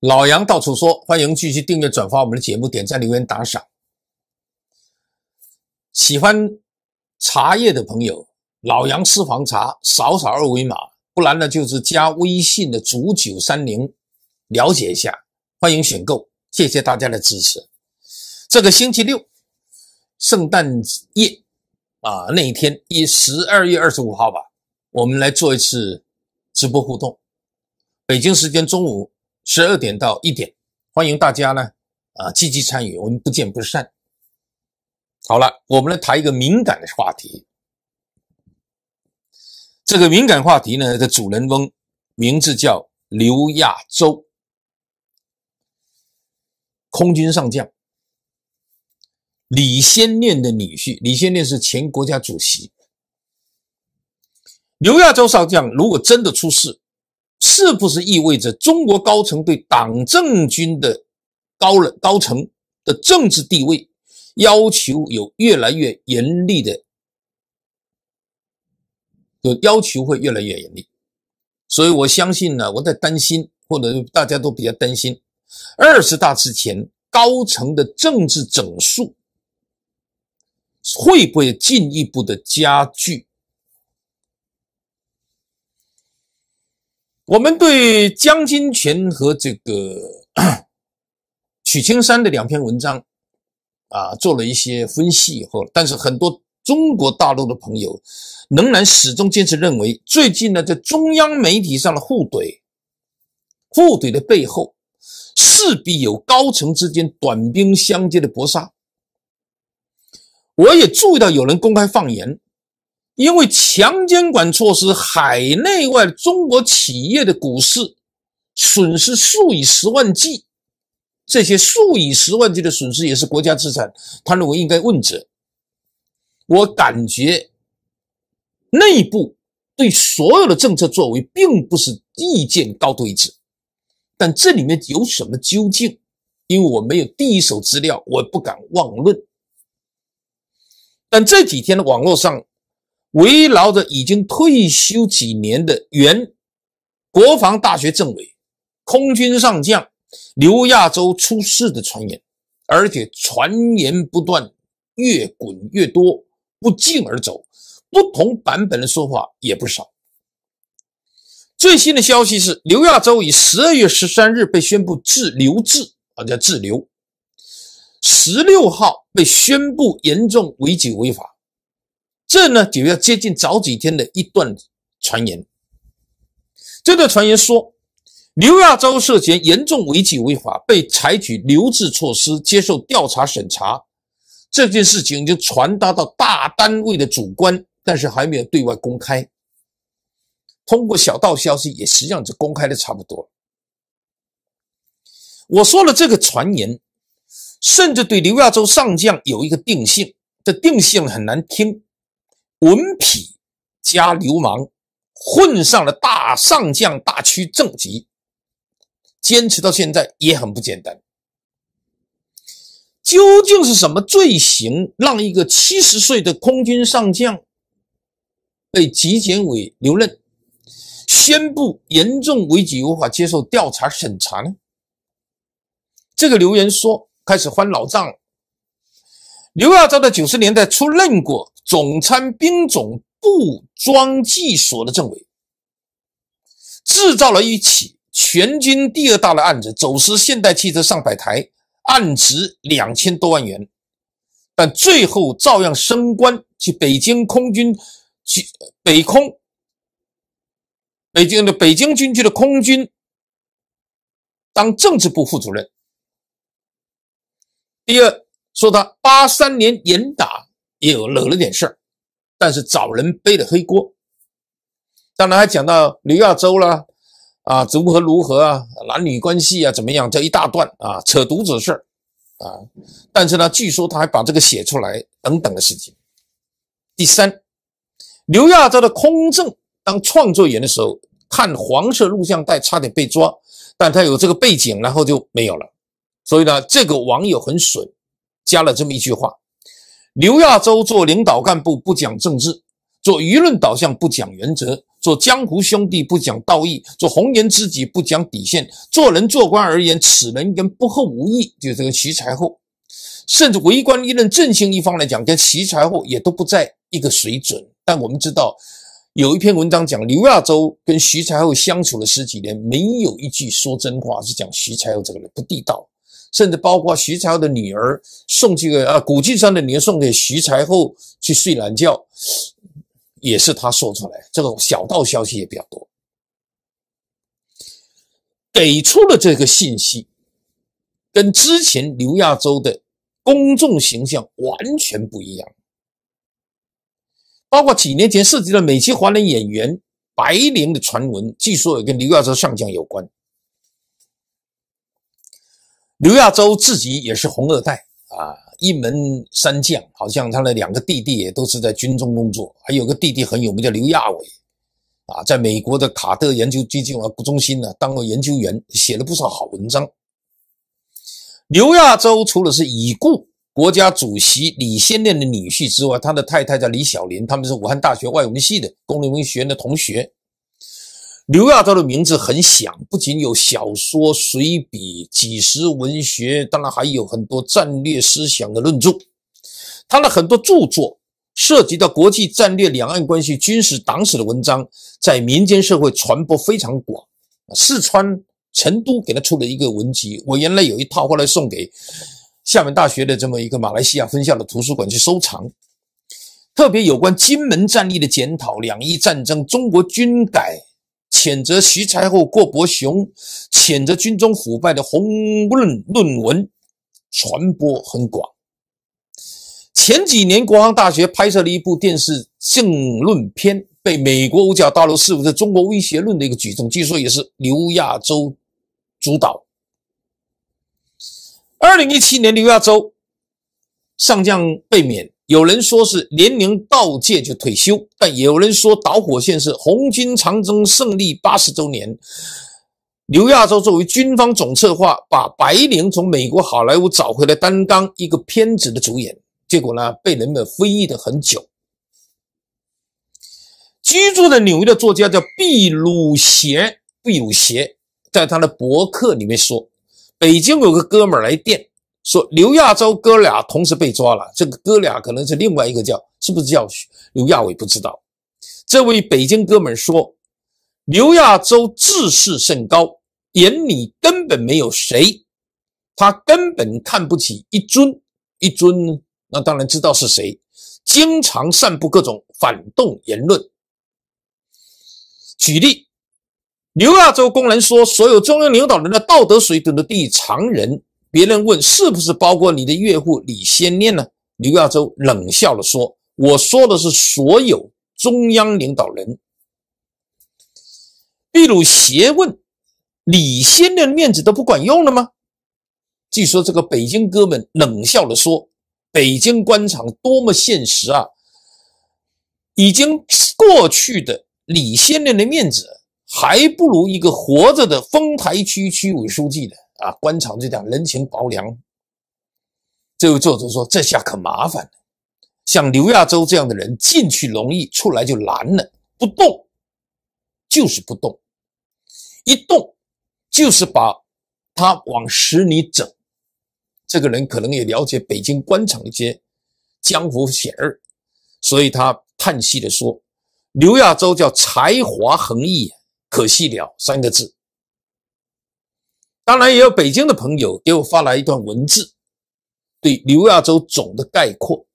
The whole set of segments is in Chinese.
老杨到处说，欢迎继续订阅、转发我们的节目，点赞、留言、打赏。喜欢茶叶的朋友，老杨私房茶，扫扫二维码，不然呢就是加微信的主九三零，了解一下。欢迎选购，谢谢大家的支持。这个星期六，圣诞夜啊，那一天一十二月二十五号吧，我们来做一次直播互动，北京时间中午。十二点到一点，欢迎大家呢，啊，积极参与，我们不见不散。好了，我们来谈一个敏感的话题。这个敏感话题呢的主人翁名字叫刘亚洲，空军上将，李先念的女婿。李先念是前国家主席。刘亚洲上将如果真的出事，是不是意味着中国高层对党政军的高了高层的政治地位要求有越来越严厉的，有要求会越来越严厉，所以我相信呢，我在担心，或者大家都比较担心，二十大之前高层的政治整肃会不会进一步的加剧？我们对江金泉和这个曲 青山的两篇文章，啊，做了一些分析以后，但是很多中国大陆的朋友仍然始终坚持认为，最近呢，在中央媒体上的互怼，互怼的背后，势必有高层之间短兵相接的搏杀。我也注意到有人公开放言。因为强监管措施，海内外中国企业的股市损失数以十万计，这些数以十万计的损失也是国家资产，他认为应该问责。我感觉内部对所有的政策作为，并不是意见高度一致，但这里面有什么究竟？因为我没有第一手资料，我不敢妄论。但这几天的网络上。围绕着已经退休几年的原国防大学政委、空军上将刘亚洲出事的传言，而且传言不断，越滚越多，不胫而走。不同版本的说法也不少。最新的消息是，刘亚洲于十二月十三日被宣布滞留滞，啊叫滞留，十六号被宣布严重违纪违法。这呢就要接近早几天的一段传言。这段传言说，刘亚洲涉嫌严重违纪违法，被采取留置措施接受调查审查。这件事情已经传达到大单位的主观，但是还没有对外公开。通过小道消息，也实际上就公开的差不多。我说了这个传言，甚至对刘亚洲上将有一个定性的定性很难听。文痞加流氓混上了大上将、大区正级，坚持到现在也很不简单。究竟是什么罪行，让一个七十岁的空军上将被纪检委留任，宣布严重违纪，无法接受调查审查呢？这个留言说，开始翻老账了。刘亚洲在九十年代出任过。总参兵种部装技所的政委，制造了一起全军第二大的案子，走私现代汽车上百台，案值两千多万元，但最后照样升官，去北京空军去北空、北京的北京军区的空军当政治部副主任。第二，说他八三年严打。也有惹了点事儿，但是找人背了黑锅。当然还讲到刘亚洲了啊，如何如何啊，男女关系啊怎么样，这一大段啊，扯犊子事儿啊。但是呢，据说他还把这个写出来等等的事情。第三，刘亚洲的空政当创作员的时候看黄色录像带差点被抓，但他有这个背景，然后就没有了。所以呢，这个网友很损，加了这么一句话。刘亚洲做领导干部不讲政治，做舆论导向不讲原则，做江湖兄弟不讲道义，做红颜知己不讲底线。做人做官而言，此人跟不厚无义，就是个徐才厚。甚至为官一任，振兴一方来讲，跟徐才厚也都不在一个水准。但我们知道，有一篇文章讲刘亚洲跟徐才厚相处了十几年，没有一句说真话，是讲徐才厚这个人不地道。甚至包括徐才厚的女儿送给啊，古晋山的女儿送给徐才厚去睡懒觉，也是他说出来。这种小道消息也比较多，给出了这个信息，跟之前刘亚洲的公众形象完全不一样。包括几年前涉及的美籍华人演员白灵的传闻，据说也跟刘亚洲上将有关。刘亚洲自己也是红二代啊，一门三将，好像他的两个弟弟也都是在军中工作，还有个弟弟很有名，叫刘亚伟，啊，在美国的卡特研究基金中心呢当过研究员，写了不少好文章。刘亚洲除了是已故国家主席李先念的女婿之外，他的太太叫李小林，他们是武汉大学外文系的，工人文学院的同学。刘亚洲的名字很响，不仅有小说、随笔、纪实文学，当然还有很多战略思想的论著。他的很多著作涉及到国际战略、两岸关系、军事、党史的文章，在民间社会传播非常广。四川成都给他出了一个文集，我原来有一套，后来送给厦门大学的这么一个马来西亚分校的图书馆去收藏。特别有关金门战役的检讨、两伊战争、中国军改。谴责徐才厚、郭伯雄，谴责军中腐败的红论论文传播很广。前几年，国防大学拍摄了一部电视政论片，被美国五角大楼视为是中国威胁论的一个举动，据说也是刘亚洲主导。二零一七年，刘亚洲上将被免。有人说是年龄到届就退休，但也有人说导火线是红军长征胜利八十周年。刘亚洲作为军方总策划，把白灵从美国好莱坞找回来担当一个片子的主演，结果呢被人们非议的很久。居住在纽约的作家叫毕鲁协，毕鲁协在他的博客里面说，北京有个哥们儿来电。说刘亚洲哥俩同时被抓了，这个哥俩可能是另外一个叫是不是叫刘亚伟？不知道。这位北京哥们说，刘亚洲自视甚高，眼里根本没有谁，他根本看不起一尊一尊。那当然知道是谁，经常散布各种反动言论。举例，刘亚洲公然说，所有中央领导人的道德水准都低于常人。别人问是不是包括你的岳父李先念呢？刘亚洲冷笑了说：“我说的是所有中央领导人。”毕鲁邪问：“李先念的面子都不管用了吗？”据说这个北京哥们冷笑了说：“北京官场多么现实啊！已经过去的李先念的面子，还不如一个活着的丰台区区委书记呢。”啊，官场就讲人情薄凉。这位作者说：“这下可麻烦了，像刘亚洲这样的人进去容易，出来就难了。不动，就是不动；一动，就是把他往死里整。”这个人可能也了解北京官场一些江湖险恶，所以他叹息地说：“刘亚洲叫才华横溢，可惜了三个字。”当然也有北京的朋友给我发来一段文字，对刘亚洲总的概括：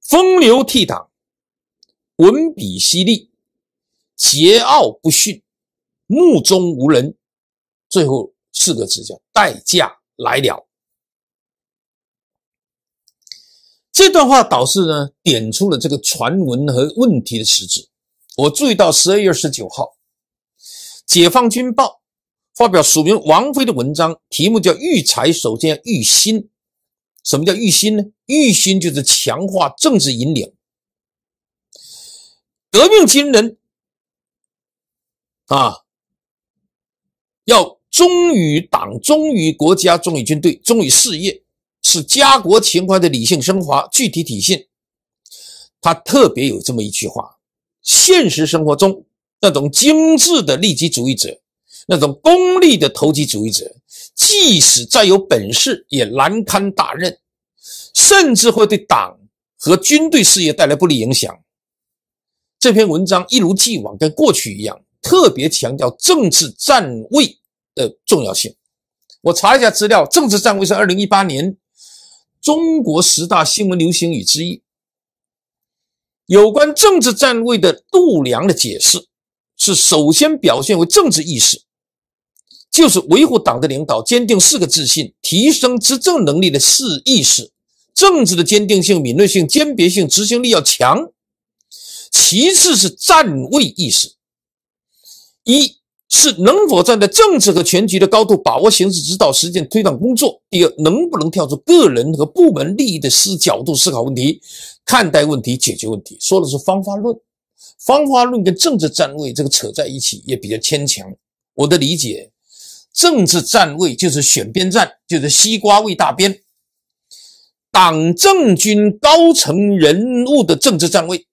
风流倜傥，文笔犀利，桀骜不驯，目中无人。最后四个字叫“代价来了”。这段话倒是呢，点出了这个传闻和问题的实质。我注意到十二月十九号，《解放军报》。发表署名王菲的文章，题目叫“育才首先要育心”。什么叫育心呢？育心就是强化政治引领，革命军人啊，要忠于党、忠于国家、忠于军队、忠于事业，是家国情怀的理性升华。具体体现，他特别有这么一句话：现实生活中那种精致的利己主义者。那种功利的投机主义者，即使再有本事，也难堪大任，甚至会对党和军队事业带来不利影响。这篇文章一如既往，跟过去一样，特别强调政治站位的重要性。我查一下资料，政治站位是二零一八年中国十大新闻流行语之一。有关政治站位的度量的解释，是首先表现为政治意识。就是维护党的领导，坚定四个自信，提升执政能力的四意识，政治的坚定性、敏锐性、鉴别性、执行力要强。其次是站位意识，一是能否站在政治和全局的高度把握形势、指导实践、推动工作；第二，能不能跳出个人和部门利益的思角度思考问题、看待问题、解决问题。说的是方法论，方法论跟政治站位这个扯在一起也比较牵强。我的理解。政治站位就是选边站，就是西瓜喂大边。党政军高层人物的政治站位，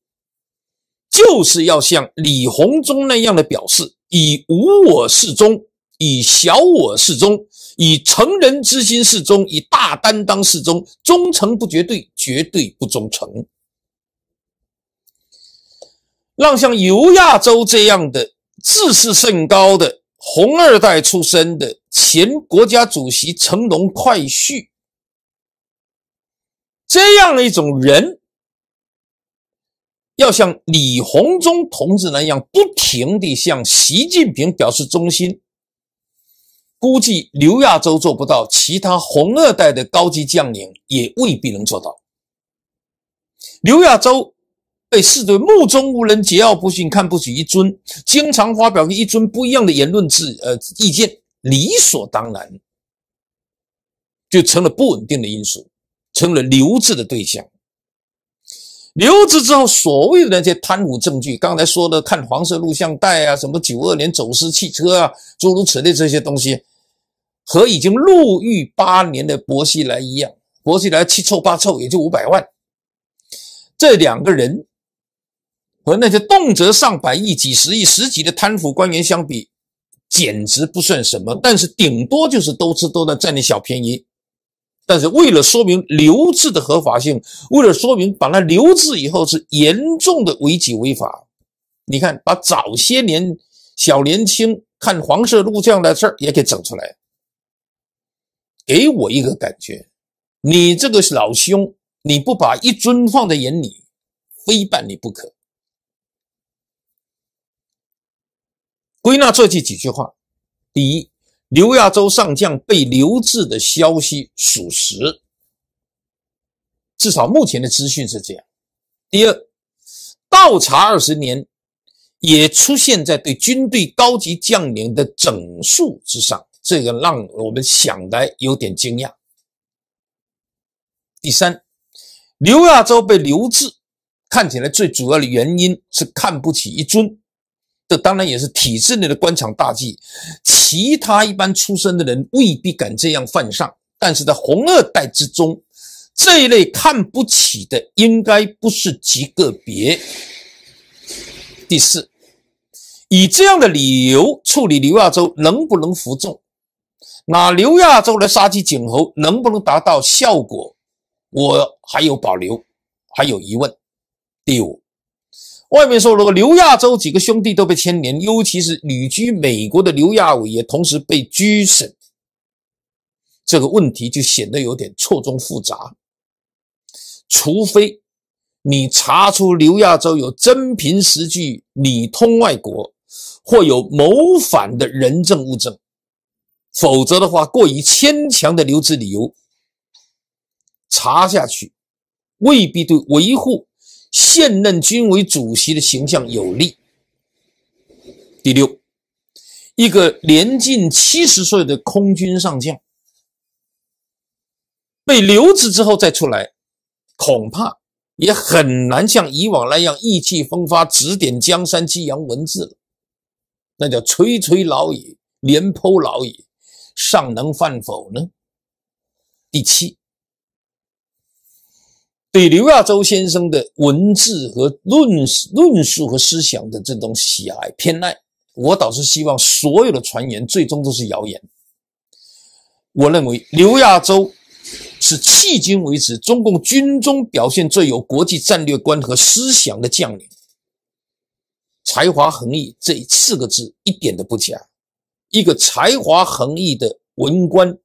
就是要像李鸿忠那样的表示：以无我是忠，以小我是忠，以成人之心是忠，以大担当是忠。忠诚不绝对，绝对不忠诚。让像尤亚洲这样的自视甚高的。红二代出身的前国家主席成龙快婿，这样的一种人，要像李鸿忠同志那样不停地向习近平表示忠心，估计刘亚洲做不到，其他红二代的高级将领也未必能做到。刘亚洲。被视为目中无人、桀骜不驯、看不起一尊，经常发表跟一尊不一样的言论、字呃意见，理所当然就成了不稳定的因素，成了留置的对象。留置之后，所谓的那些贪污证据，刚才说的看黄色录像带啊，什么九二年走私汽车啊，诸如此类这些东西，和已经入狱八年的薄熙来一样，薄熙来七凑八凑也就五百万。这两个人。和那些动辄上百亿、几十亿、十几的贪腐官员相比，简直不算什么。但是顶多就是多吃多占占点小便宜。但是为了说明留置的合法性，为了说明把它留置以后是严重的违纪违法，你看，把早些年小年轻看黄色录像的事儿也给整出来，给我一个感觉：你这个老兄，你不把一尊放在眼里，非办你不可。归纳这几句话：第一，刘亚洲上将被留置的消息属实，至少目前的资讯是这样。第二，倒查二十年也出现在对军队高级将领的整数之上，这个让我们想来有点惊讶。第三，刘亚洲被留置，看起来最主要的原因是看不起一尊。这当然也是体制内的官场大忌，其他一般出身的人未必敢这样犯上，但是在红二代之中，这一类看不起的应该不是极个别。第四，以这样的理由处理刘亚洲，能不能服众？拿刘亚洲来杀鸡儆猴，能不能达到效果？我还有保留，还有疑问。第五。外面说，如果刘亚洲几个兄弟都被牵连，尤其是旅居美国的刘亚伟也同时被拘审，这个问题就显得有点错综复杂。除非你查出刘亚洲有真凭实据，你通外国或有谋反的人证物证，否则的话，过于牵强的留置理由，查下去未必对维护。现任军委主席的形象有利。第六，一个年近七十岁的空军上将被留职之后再出来，恐怕也很难像以往那样意气风发，指点江山，激扬文字了。那叫垂垂老矣，廉颇老矣，尚能饭否呢？第七。对刘亚洲先生的文字和论论述和思想的这种喜爱偏爱，我倒是希望所有的传言最终都是谣言。我认为刘亚洲是迄今为止中共军中表现最有国际战略观和思想的将领。才华横溢这四个字一点都不假。一个才华横溢的文官，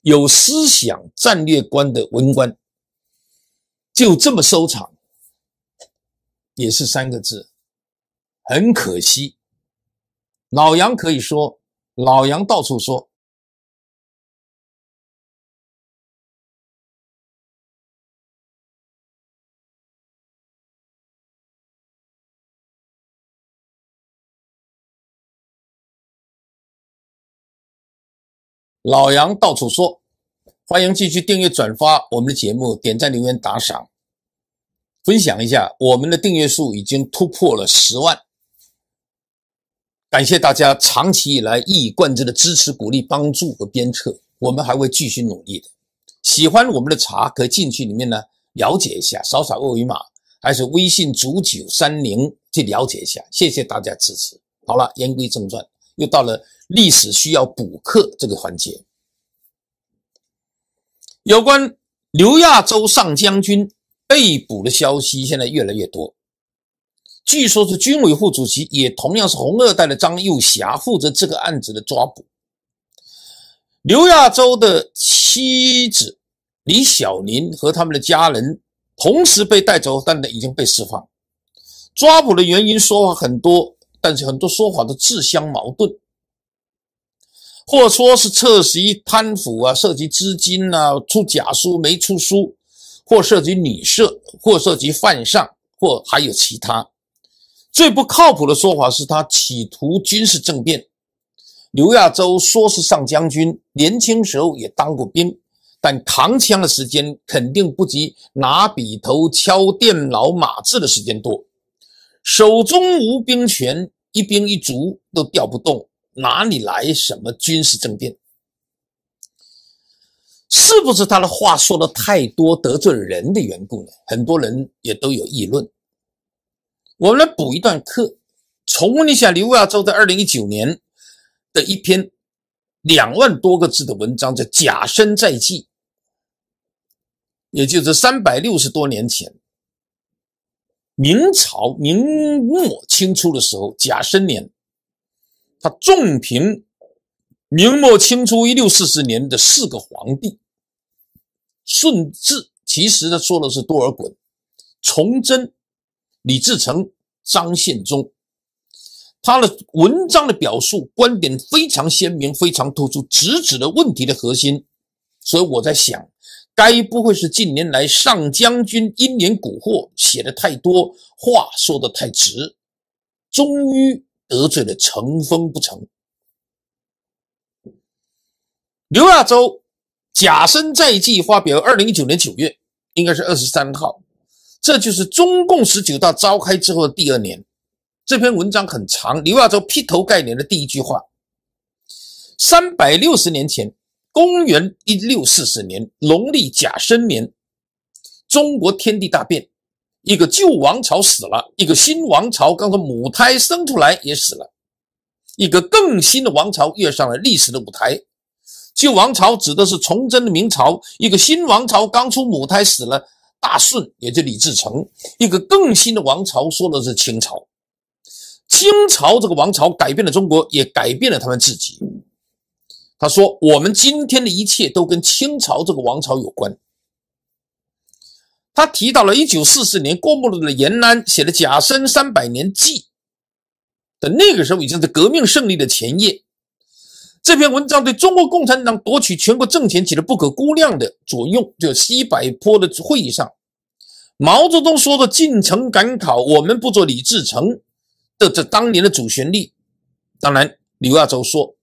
有思想战略观的文官。就这么收场，也是三个字，很可惜。老杨可以说，老杨到处说，老杨到处说。欢迎继续订阅、转发我们的节目，点赞、留言、打赏、分享一下。我们的订阅数已经突破了十万，感谢大家长期以来一以贯之的支持、鼓励、帮助和鞭策，我们还会继续努力的。喜欢我们的茶，可以进去里面呢了解一下，扫扫二维码，还是微信“煮九三零”去了解一下。谢谢大家支持。好了，言归正传，又到了历史需要补课这个环节。有关刘亚洲上将军被捕的消息，现在越来越多。据说是军委副主席，也同样是红二代的张幼霞负责这个案子的抓捕。刘亚洲的妻子李小林和他们的家人同时被带走，但已经被释放。抓捕的原因说法很多，但是很多说法都自相矛盾。或说是撤席贪腐啊，涉及资金呐，出假书没出书，或涉及女色，或涉及犯上，或还有其他。最不靠谱的说法是他企图军事政变。刘亚洲说是上将军，年轻时候也当过兵，但扛枪的时间肯定不及拿笔头敲电脑码字的时间多，手中无兵权，一兵一卒都调不动。哪里来什么军事政变？是不是他的话说了太多得罪人的缘故呢？很多人也都有议论。我们来补一段课，重温一下刘亚洲在二零一九年的一篇两万多个字的文章，叫《甲申在即》，也就是三百六十多年前，明朝明末清初的时候，甲申年。他纵评明末清初一六四四年的四个皇帝，顺治其实他说的是多尔衮、崇祯、李自成、张献忠，他的文章的表述观点非常鲜明，非常突出，直指的问题的核心。所以我在想，该不会是近年来上将军英年古惑写的太多，话说的太直，终于。得罪了成风不成？刘亚洲甲申在即发表，二零一九年九月，应该是二十三号，这就是中共十九大召开之后的第二年。这篇文章很长，刘亚洲劈头盖脸的第一句话：三百六十年前，公元一六四四年，农历甲申年，中国天地大变。一个旧王朝死了，一个新王朝刚从母胎生出来也死了，一个更新的王朝跃上了历史的舞台。旧王朝指的是崇祯的明朝，一个新王朝刚出母胎死了，大顺，也就李自成。一个更新的王朝说的是清朝，清朝这个王朝改变了中国，也改变了他们自己。他说：“我们今天的一切都跟清朝这个王朝有关。”他提到了一九四四年郭沫若的《延安写的《甲申三百年祭》，的那个时候已经是革命胜利的前夜。这篇文章对中国共产党夺取全国政权起了不可估量的作用。就西柏坡的会议上，毛泽东说的“进城赶考，我们不做李自成”的这当年的主旋律。当然，刘亚洲说，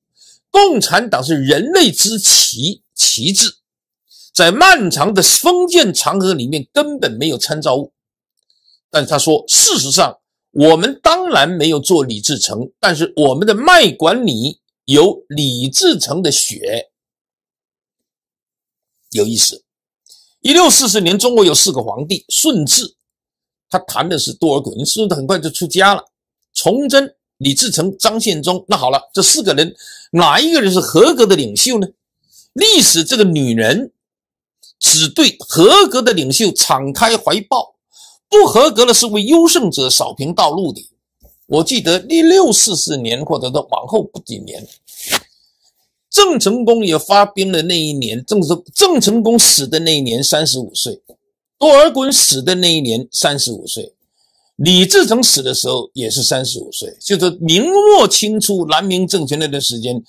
共产党是人类之旗旗帜。在漫长的封建长河里面，根本没有参照物。但是他说，事实上，我们当然没有做李自成，但是我们的脉管里有李自成的血，有意思。一六四四年，中国有四个皇帝：顺治，他谈的是多尔衮；顺治很快就出家了。崇祯、李自成、张献忠。那好了，这四个人哪一个人是合格的领袖呢？历史这个女人。只对合格的领袖敞开怀抱，不合格的是为优胜者扫平道路的。我记得第六四四年，或者到往后几年，郑成功也发兵的那一年，郑成郑成功死的那一年，三十五岁；多尔衮死的那一年，三十五岁；李自成死的时候也是三十五岁。就是明末清初南明政权那段时间，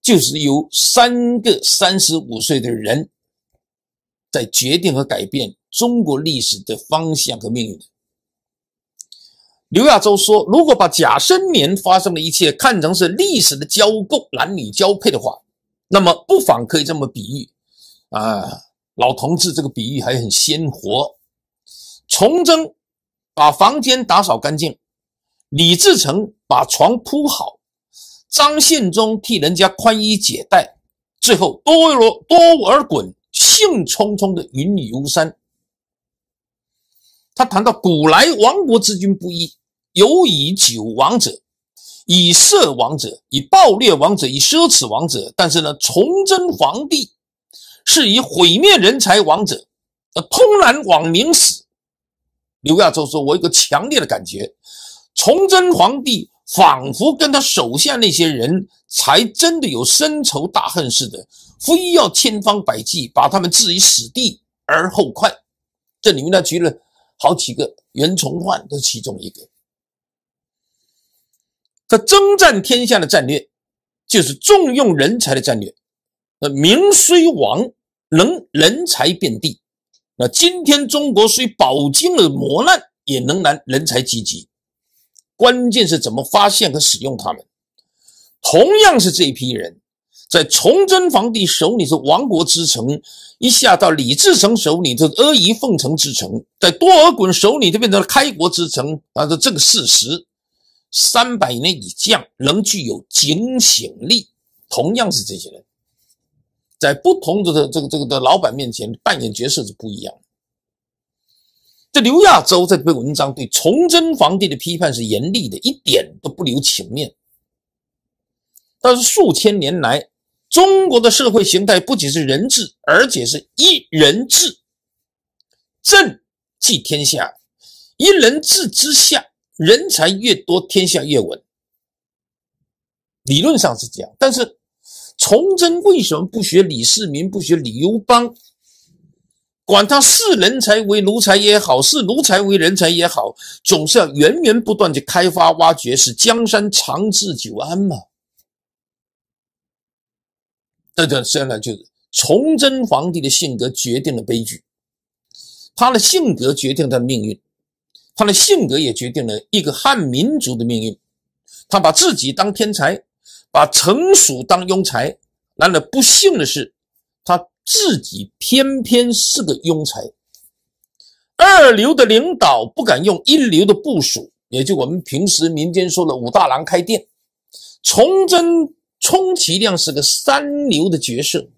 就是有三个三十五岁的人。在决定和改变中国历史的方向和命运。刘亚洲说：“如果把甲申年发生的一切看成是历史的交媾、男女交配的话，那么不妨可以这么比喻：啊，老同志，这个比喻还很鲜活。崇祯把房间打扫干净，李自成把床铺好，张献忠替人家宽衣解带，最后多罗多尔衮。”兴冲冲的云里巫山，他谈到古来亡国之君不一，有以酒亡者，以色亡者，以暴虐亡者，以奢侈亡者。但是呢，崇祯皇帝是以毁灭人才亡者。呃，通然往明史》，刘亚洲说，我有个强烈的感觉，崇祯皇帝仿佛跟他手下那些人才真的有深仇大恨似的。非要千方百计把他们置于死地而后快，这里面呢，举了好几个袁崇焕都是其中一个。他征战天下的战略就是重用人才的战略。那明虽亡，能人才遍地。那今天中国虽饱经了磨难，也仍然人才济济。关键是怎么发现和使用他们。同样是这一批人。在崇祯皇帝手里是亡国之城，一下到李自成手里是阿谀奉承之城，在多尔衮手里就变成了开国之城。按照这个事实，三百年以降仍具有警醒力。同样是这些人，在不同的这个这个的老板面前扮演角色是不一样。的。这刘亚洲这篇文章对崇祯皇帝的批判是严厉的，一点都不留情面。但是数千年来。中国的社会形态不仅是人治，而且是一人治，政即天下。一人治之下，人才越多，天下越稳。理论上是这样，但是崇祯为什么不学李世民，不学李邦？管他是人才为奴才也好，是奴才为人才也好，总是要源源不断的开发挖掘，使江山长治久安嘛。这就虽然就，崇祯皇帝的性格决定了悲剧，他的性格决定了命运，他的性格也决定了一个汉民族的命运。他把自己当天才，把臣属当庸才，然而不幸的是，他自己偏偏是个庸才。二流的领导不敢用一流的部署，也就我们平时民间说的武大郎开店，崇祯。充其量是个三流的角色，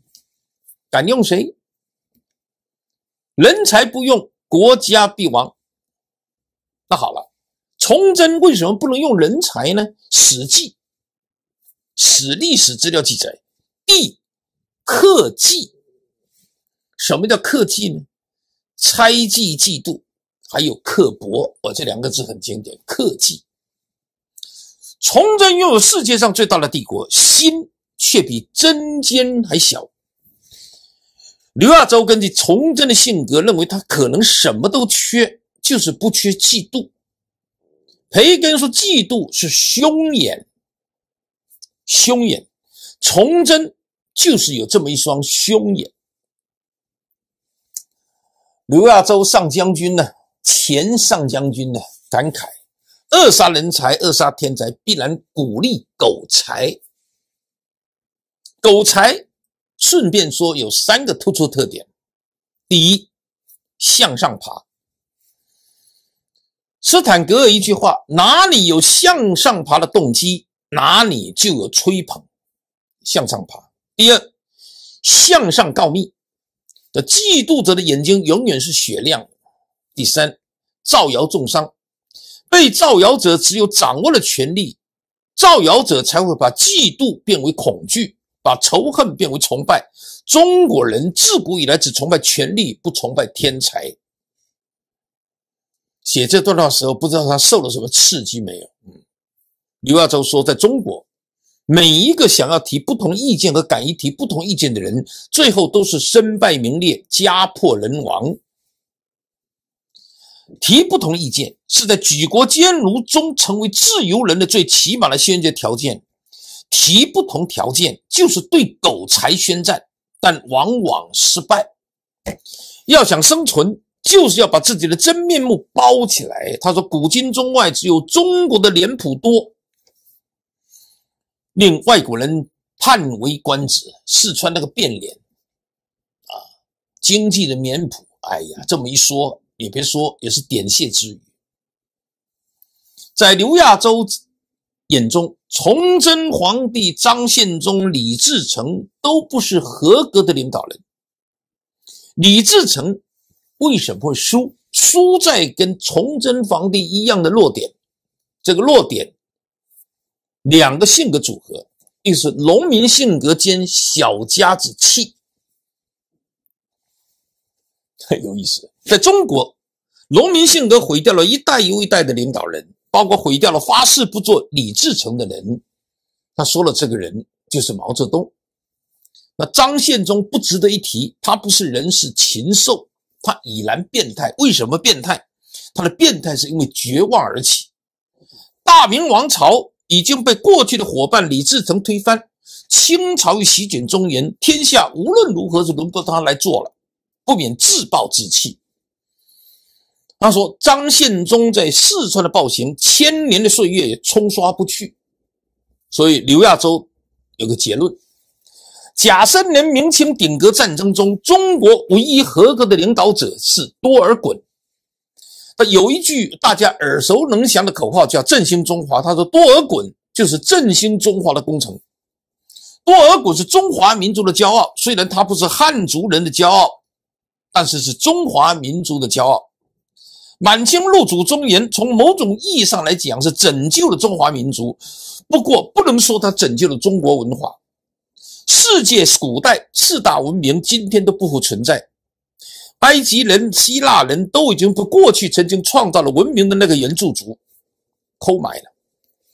敢用谁？人才不用，国家必亡。那好了，崇祯为什么不能用人才呢？《史记》史历史资料记载，帝克忌。什么叫克忌呢？猜忌、嫉妒，还有刻薄。我这两个字很经典，刻忌。崇祯拥有世界上最大的帝国，心却比针尖还小。刘亚洲根据崇祯的性格，认为他可能什么都缺，就是不缺嫉妒。培根说：“嫉妒是凶眼，凶眼。”崇祯就是有这么一双凶眼。刘亚洲上将军呢？前上将军呢？感慨。扼杀人才，扼杀天才，必然鼓励狗才。狗才，顺便说，有三个突出特点：第一，向上爬；斯坦格尔一句话，哪里有向上爬的动机，哪里就有吹捧，向上爬。第二，向上告密的嫉妒者的眼睛永远是雪亮第三，造谣重伤。被造谣者只有掌握了权力，造谣者才会把嫉妒变为恐惧，把仇恨变为崇拜。中国人自古以来只崇拜权力，不崇拜天才。写这段的时候，不知道他受了什么刺激没有？嗯，刘亚洲说，在中国，每一个想要提不同意见和敢于提不同意见的人，最后都是身败名裂、家破人亡。提不同意见。是在举国监奴中成为自由人的最起码的先决条件。提不同条件就是对狗才宣战，但往往失败。要想生存，就是要把自己的真面目包起来。他说：“古今中外，只有中国的脸谱多，令外国人叹为观止。”四川那个变脸啊，经济的脸谱，哎呀，这么一说，也别说，也是点穴之语。在刘亚洲眼中，崇祯皇帝、张献忠、李自成都不是合格的领导人。李自成为什么会输？输在跟崇祯皇帝一样的弱点，这个弱点，两个性格组合，一是农民性格兼小家子气，很 有意思。在中国，农民性格毁掉了一代又一代的领导人。包括毁掉了发誓不做李自成的人，他说了，这个人就是毛泽东。那张献忠不值得一提，他不是人，是禽兽，他已然变态。为什么变态？他的变态是因为绝望而起。大明王朝已经被过去的伙伴李自成推翻，清朝席卷中原，天下无论如何是轮不到他来做了，不免自暴自弃。他说：“张献忠在四川的暴行，千年的岁月也冲刷不去。”所以刘亚洲有个结论：甲申年明清鼎革战争中，中国唯一合格的领导者是多尔衮。他有一句大家耳熟能详的口号，叫“振兴中华”。他说：“多尔衮就是振兴中华的功臣。”多尔衮是中华民族的骄傲，虽然他不是汉族人的骄傲，但是是中华民族的骄傲。满清入主中原，从某种意义上来讲是拯救了中华民族，不过不能说它拯救了中国文化。世界古代四大文明今天都不复存在，埃及人、希腊人都已经被过去曾经创造了文明的那个原住族抠埋了。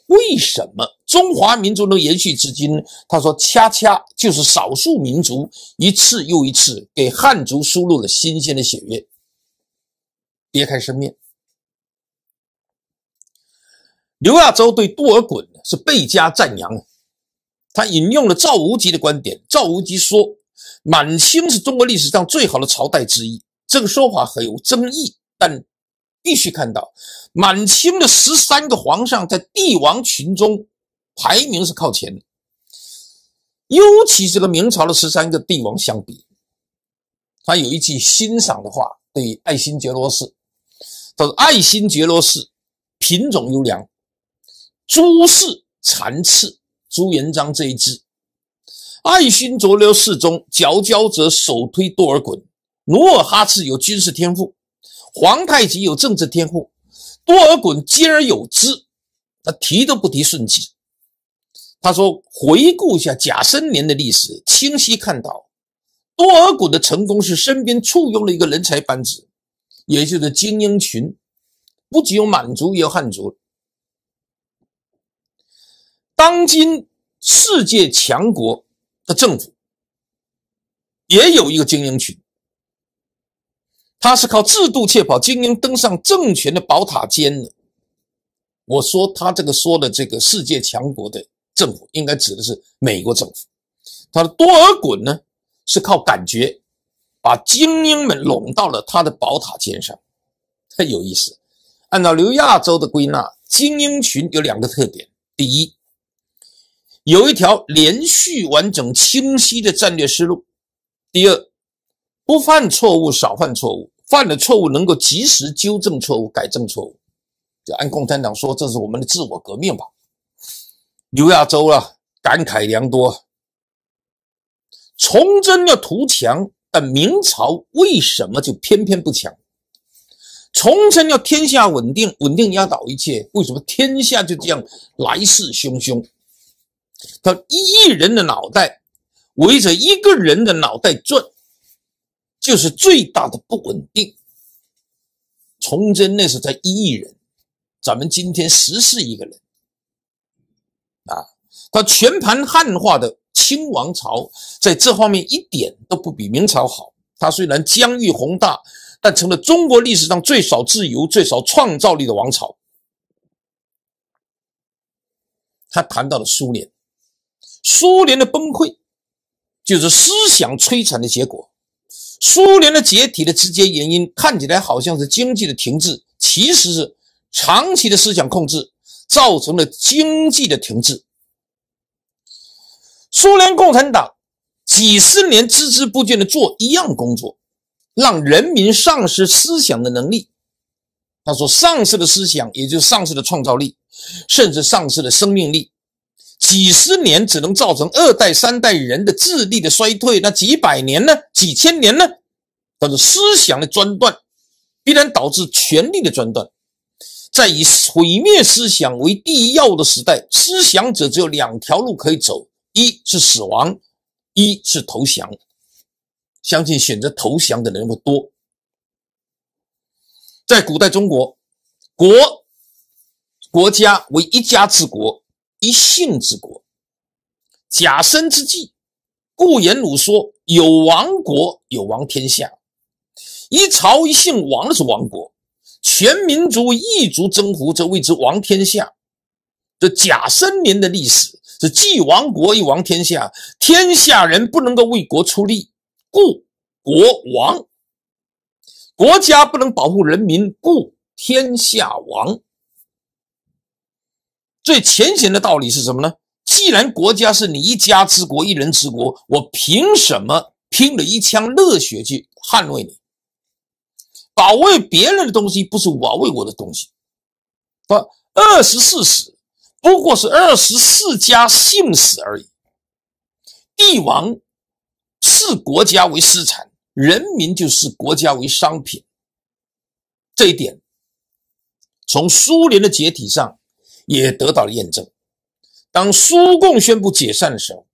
为什么中华民族能延续至今？他说，恰恰就是少数民族一次又一次给汉族输入了新鲜的血液。别开生面。刘亚洲对杜尔衮是倍加赞扬，他引用了赵无极的观点。赵无极说，满清是中国历史上最好的朝代之一。这个说法很有争议，但必须看到，满清的十三个皇上在帝王群中排名是靠前的，尤其是和明朝的十三个帝王相比，他有一句欣赏的话，对爱新觉罗氏。都爱新觉罗氏，品种优良，朱氏残次。朱元璋这一支，爱新觉罗氏中佼佼者首推多尔衮。努尔哈赤有军事天赋，皇太极有政治天赋，多尔衮兼而有之。他提都不提顺治。他说：“回顾一下甲申年的历史，清晰看到，多尔衮的成功是身边簇拥了一个人才班子。”也就是精英群，不仅有满族也有汉族。当今世界强国的政府也有一个精英群，他是靠制度确保精英登上政权的宝塔尖的。我说他这个说的这个世界强国的政府，应该指的是美国政府。他的多尔衮呢，是靠感觉。把精英们拢到了他的宝塔尖上，太有意思。按照刘亚洲的归纳，精英群有两个特点：第一，有一条连续完整清晰的战略思路；第二，不犯错误，少犯错误，犯了错误能够及时纠正错误、改正错误。就按共产党说，这是我们的自我革命吧。刘亚洲啊，感慨良多。崇祯要图强。但明朝为什么就偏偏不强？崇祯要天下稳定，稳定压倒一切。为什么天下就这样来势汹汹？他一亿人的脑袋围着一个人的脑袋转，就是最大的不稳定。崇祯那时候才一亿人，咱们今天十四亿个人啊，他全盘汉化的。清王朝在这方面一点都不比明朝好。他虽然疆域宏大，但成了中国历史上最少自由、最少创造力的王朝。他谈到了苏联，苏联的崩溃就是思想摧残的结果。苏联的解体的直接原因看起来好像是经济的停滞，其实是长期的思想控制造成了经济的停滞。苏联共产党几十年孜孜不倦的做一样工作，让人民丧失思想的能力。他说，丧失了思想，也就丧失了创造力，甚至丧失了生命力。几十年只能造成二代、三代人的智力的衰退。那几百年呢？几千年呢？他说，思想的专断必然导致权力的专断。在以毁灭思想为第一要务的时代，思想者只有两条路可以走。一是死亡，一是投降。相信选择投降的人会多。在古代中国，国国家为一家之国，一姓之国。甲申之际，顾炎武说：“有亡国有亡天下。”一朝一姓亡的是亡国，全民族异族征服则谓之亡天下。这甲申年的历史。是既亡国，又亡天下。天下人不能够为国出力，故国亡；国家不能保护人民，故天下亡。最浅显的道理是什么呢？既然国家是你一家之国、一人之国，我凭什么拼了一腔热血去捍卫你？保卫别人的东西，不是我为我的东西。不，二十四史。不过是二十四家姓氏而已。帝王视国家为私产，人民就视国家为商品。这一点，从苏联的解体上也得到了验证。当苏共宣布解散的时候，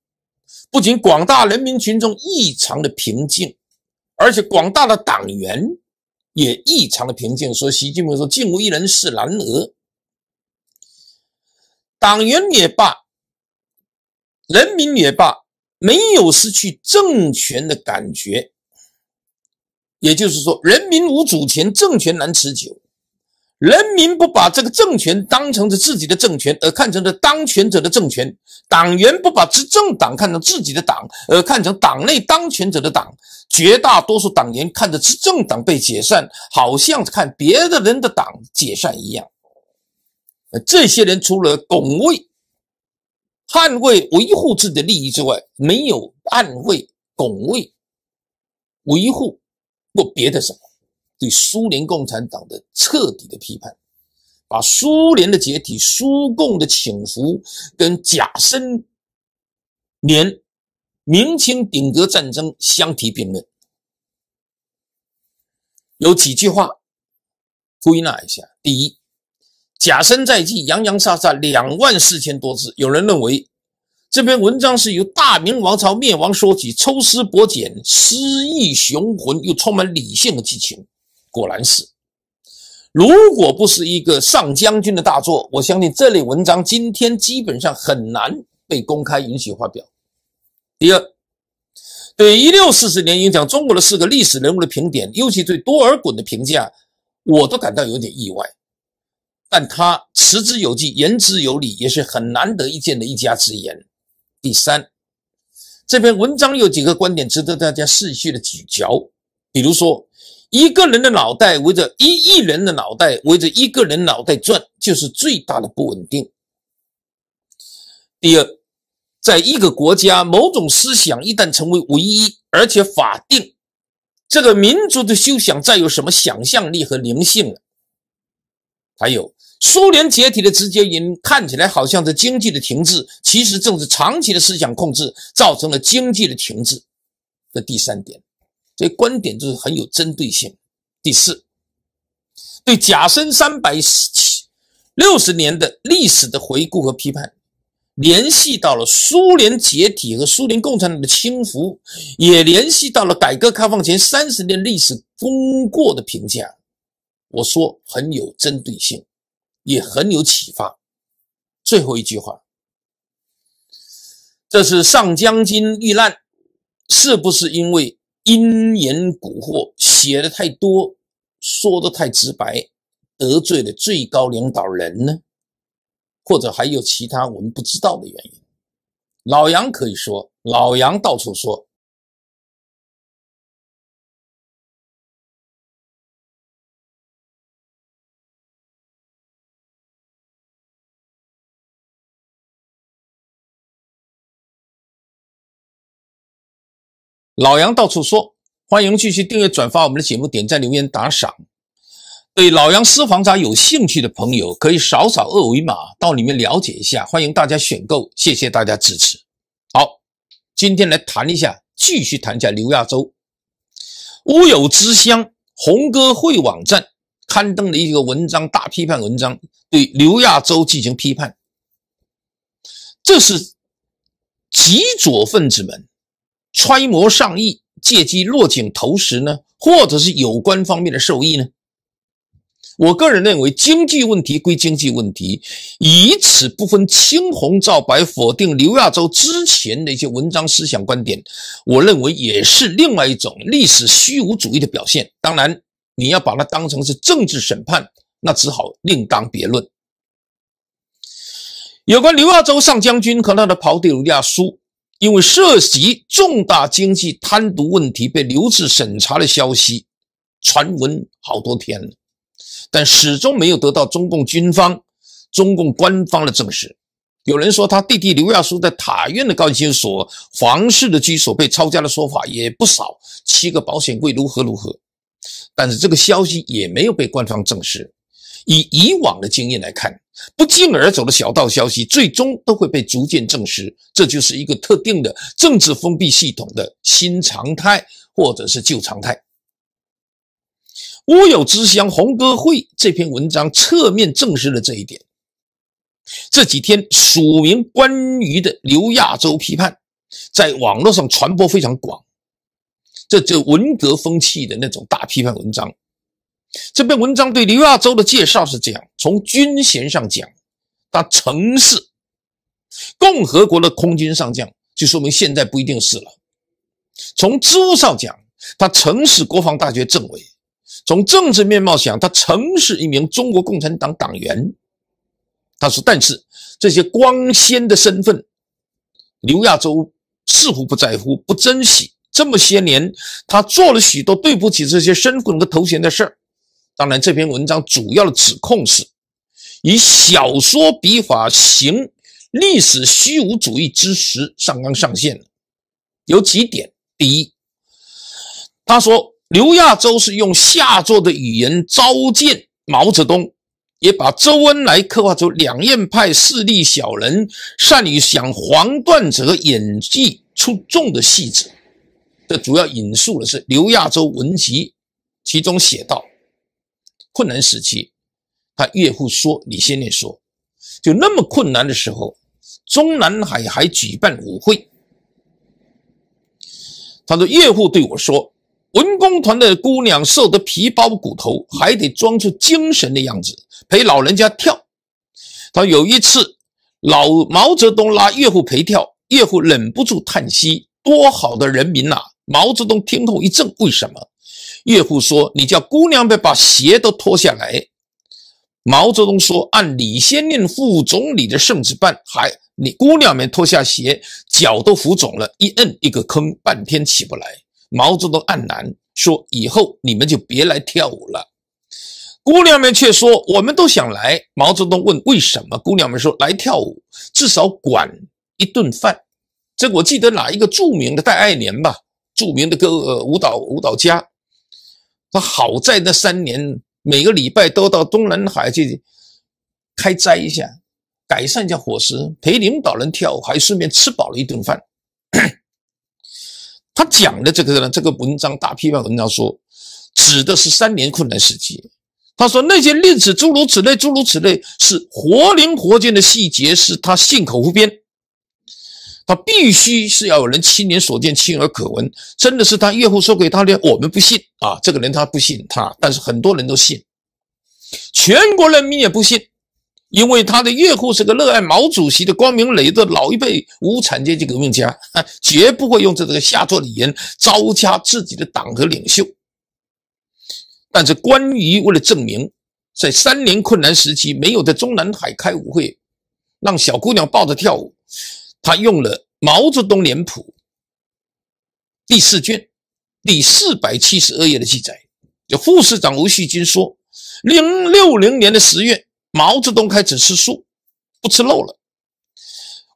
不仅广大人民群众异常的平静，而且广大的党员也异常的平静。所以习近平说：“竟无一人是男儿。”党员也罢，人民也罢，没有失去政权的感觉。也就是说，人民无主权，政权难持久；人民不把这个政权当成是自己的政权，而看成了当权者的政权；党员不把执政党看成自己的党，而看成党内当权者的党。绝大多数党员看着执政党被解散，好像看别的人的党解散一样。这些人除了拱卫、捍卫、维护自己的利益之外，没有捍卫、拱卫维护过别的什么。对苏联共产党的彻底的批判，把苏联的解体、苏共的请服跟甲申年、明清鼎格战争相提并论，有几句话归纳一下：第一。甲申在即，洋洋洒洒两万四千多字。有人认为，这篇文章是由大明王朝灭亡说起，抽丝剥茧，诗意雄浑，又充满理性的激情。果然是，如果不是一个上将军的大作，我相信这类文章今天基本上很难被公开允许发表。第二，对一六四四年影响中国的四个历史人物的评点，尤其对多尔衮的评价，我都感到有点意外。但他持之有据，言之有理，也是很难得一见的一家之言。第三，这篇文章有几个观点值得大家细细的咀嚼，比如说，一个人的脑袋围着一亿人的脑袋围着一个人脑袋转，就是最大的不稳定。第二，在一个国家，某种思想一旦成为唯一，而且法定，这个民族的休想再有什么想象力和灵性了。还有。苏联解体的直接原因看起来好像是经济的停滞，其实正是长期的思想控制造成了经济的停滞。这第三点，这观点就是很有针对性。第四，对甲申三百六十年的历史的回顾和批判，联系到了苏联解体和苏联共产党的清浮，也联系到了改革开放前三十年历史功过的评价。我说很有针对性。也很有启发。最后一句话，这是上将军遇难，是不是因为阴言蛊惑写的太多，说的太直白，得罪了最高领导人呢？或者还有其他我们不知道的原因？老杨可以说，老杨到处说。老杨到处说，欢迎继续订阅、转发我们的节目，点赞、留言、打赏。对老杨私房茶有兴趣的朋友，可以扫扫二维码到里面了解一下。欢迎大家选购，谢谢大家支持。好，今天来谈一下，继续谈一下刘亚洲。乌有之乡红歌会网站刊登了一个文章，大批判文章，对刘亚洲进行批判。这是极左分子们。揣摩上意，借机落井投石呢，或者是有关方面的受益呢？我个人认为，经济问题归经济问题，以此不分青红皂白否定刘亚洲之前的一些文章、思想、观点，我认为也是另外一种历史虚无主义的表现。当然，你要把它当成是政治审判，那只好另当别论。有关刘亚洲上将军和他的跑弟卢亚书。因为涉及重大经济贪渎问题被留置审查的消息，传闻好多天了，但始终没有得到中共军方、中共官方的证实。有人说他弟弟刘亚苏在塔院的高级所、皇室的居所被抄家的说法也不少，七个保险柜如何如何，但是这个消息也没有被官方证实。以以往的经验来看，不胫而走的小道消息，最终都会被逐渐证实。这就是一个特定的政治封闭系统的新常态，或者是旧常态。乌有之乡红歌会这篇文章侧面证实了这一点。这几天署名关于的刘亚洲批判，在网络上传播非常广，这就文革风气的那种大批判文章。这篇文章对刘亚洲的介绍是这样：从军衔上讲，他曾是共和国的空军上将，就说明现在不一定是了；从职务上讲，他曾是国防大学政委；从政治面貌讲，他曾是一名中国共产党党员。他说：“但是这些光鲜的身份，刘亚洲似乎不在乎、不珍惜。这么些年，他做了许多对不起这些身份和头衔的事儿。”当然，这篇文章主要的指控是以小说笔法行历史虚无主义之时上纲上线有几点：第一，他说刘亚洲是用下作的语言召见毛泽东，也把周恩来刻画出两院派势力小人，善于想黄段子、演技出众的戏子。这主要引述的是刘亚洲文集，其中写道。困难时期，他岳父说：“李先念说，就那么困难的时候，中南海还举办舞会。”他说：“岳父对我说，文工团的姑娘瘦得皮包骨头，还得装出精神的样子陪老人家跳。”他有一次老毛泽东拉岳父陪跳，岳父忍不住叹息：“多好的人民呐！”毛泽东听后一怔：“为什么？”岳父说：“你叫姑娘们把鞋都脱下来。”毛泽东说：“按李先念副总理的圣旨办，还你姑娘们脱下鞋，脚都浮肿了，一摁一个坑，半天起不来。”毛泽东黯难说：“以后你们就别来跳舞了。”姑娘们却说：“我们都想来。”毛泽东问：“为什么？”姑娘们说：“来跳舞，至少管一顿饭。”这我记得哪一个著名的戴爱莲吧，著名的歌舞蹈舞蹈家。他好在那三年，每个礼拜都到东南海去开斋一下，改善一下伙食，陪领导人跳舞，还顺便吃饱了一顿饭。他讲的这个呢，这个文章大批判文章说，指的是三年困难时期。他说那些例子诸如此类，诸如此类是活灵活现的细节，是他信口胡编。他必须是要有人亲眼所见、亲耳可闻，真的是他岳父说给他的，我们不信啊！这个人他不信他，但是很多人都信，全国人民也不信，因为他的岳父是个热爱毛主席的光明磊落老一辈无产阶级革命家，绝不会用这个下作语言招架自己的党和领袖。但是，关于为了证明在三年困难时期没有在中南海开舞会，让小姑娘抱着跳舞。他用了《毛泽东脸谱》第四卷第四百七十二页的记载，就副市长吴旭军说：“零六零年的十月，毛泽东开始吃素，不吃肉了。”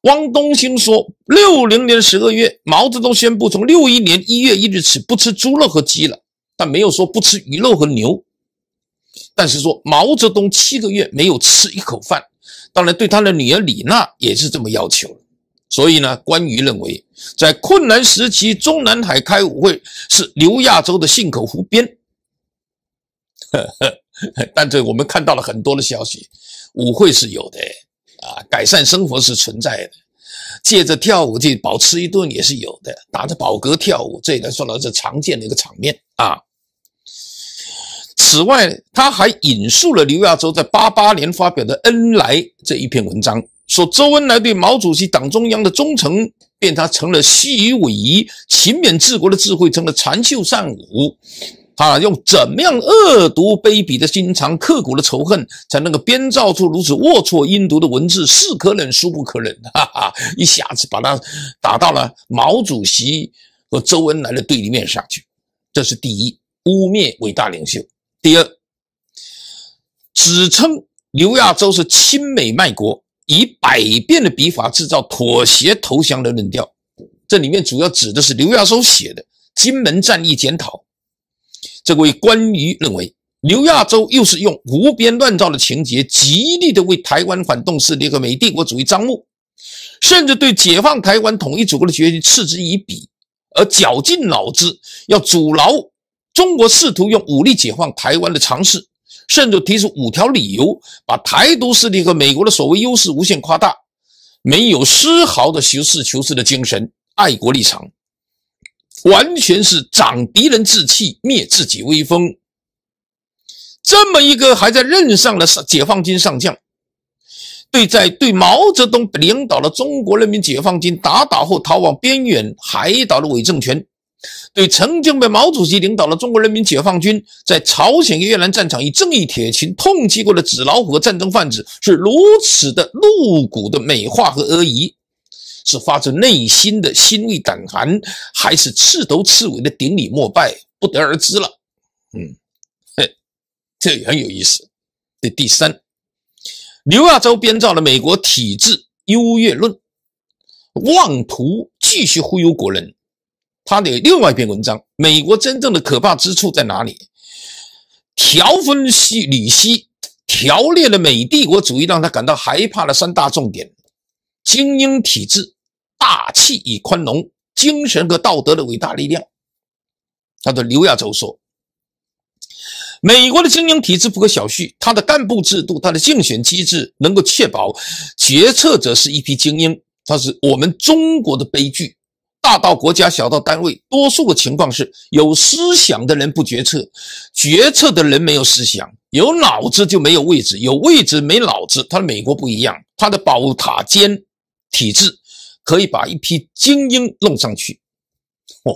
汪东兴说：“六零年十二月，毛泽东宣布从六一年一月一日起不吃猪肉和鸡了，但没有说不吃鱼肉和牛。但是说毛泽东七个月没有吃一口饭，当然对他的女儿李娜也是这么要求了。”所以呢，关于认为在困难时期中南海开舞会是刘亚洲的信口胡编。但这我们看到了很多的消息，舞会是有的啊，改善生活是存在的，借着跳舞去饱吃一顿也是有的，打着饱嗝跳舞，这个算说是常见的一个场面啊。此外，他还引述了刘亚洲在八八年发表的《恩来》这一篇文章。说周恩来对毛主席党中央的忠诚，变他成了习以为夷，勤勉治国的智慧，成了长袖善舞。他用怎么样恶毒、卑鄙的心肠、刻骨的仇恨，才能够编造出如此龌龊、阴毒的文字？是可忍，孰不可忍？哈哈！一下子把他打到了毛主席和周恩来的对立面上去。这是第一，污蔑伟大领袖；第二，指称刘亚洲是亲美卖国。以百变的笔法制造妥协投降的论调，这里面主要指的是刘亚洲写的《金门战役检讨》。这位关于认为刘亚洲又是用胡编乱造的情节，极力的为台湾反动势力和美帝国主义张目，甚至对解放台湾、统一祖国的决心嗤之以鼻，而绞尽脑汁要阻挠中国试图用武力解放台湾的尝试。甚至提出五条理由，把台独势力和美国的所谓优势无限夸大，没有丝毫的实事求是的精神、爱国立场，完全是长敌人志气、灭自己威风。这么一个还在任上的解放军上将，对在对毛泽东领导的中国人民解放军打倒后逃往边远海岛的伪政权。对曾经被毛主席领导的中国人民解放军在朝鲜、越南战场以正义铁拳痛击过的纸老虎和战争贩子，是如此的露骨的美化和阿谀，是发自内心的欣慰胆寒，还是刺头刺尾的顶礼膜拜，不得而知了。嗯，嘿，这也很有意思。这第三，刘亚洲编造了美国体制优越论，妄图继续忽悠国人。他的另外一篇文章《美国真正的可怕之处在哪里》，条分析、解析、条列了美帝国主义让他感到害怕的三大重点：精英体制、大气与宽容、精神和道德的伟大力量。他的刘亚洲说：“美国的精英体制不可小觑，他的干部制度、他的竞选机制能够确保决策者是一批精英，他是我们中国的悲剧。”大到国家，小到单位，多数的情况是有思想的人不决策，决策的人没有思想。有脑子就没有位置，有位置没脑子。他的美国不一样，他的宝塔尖体制可以把一批精英弄上去。我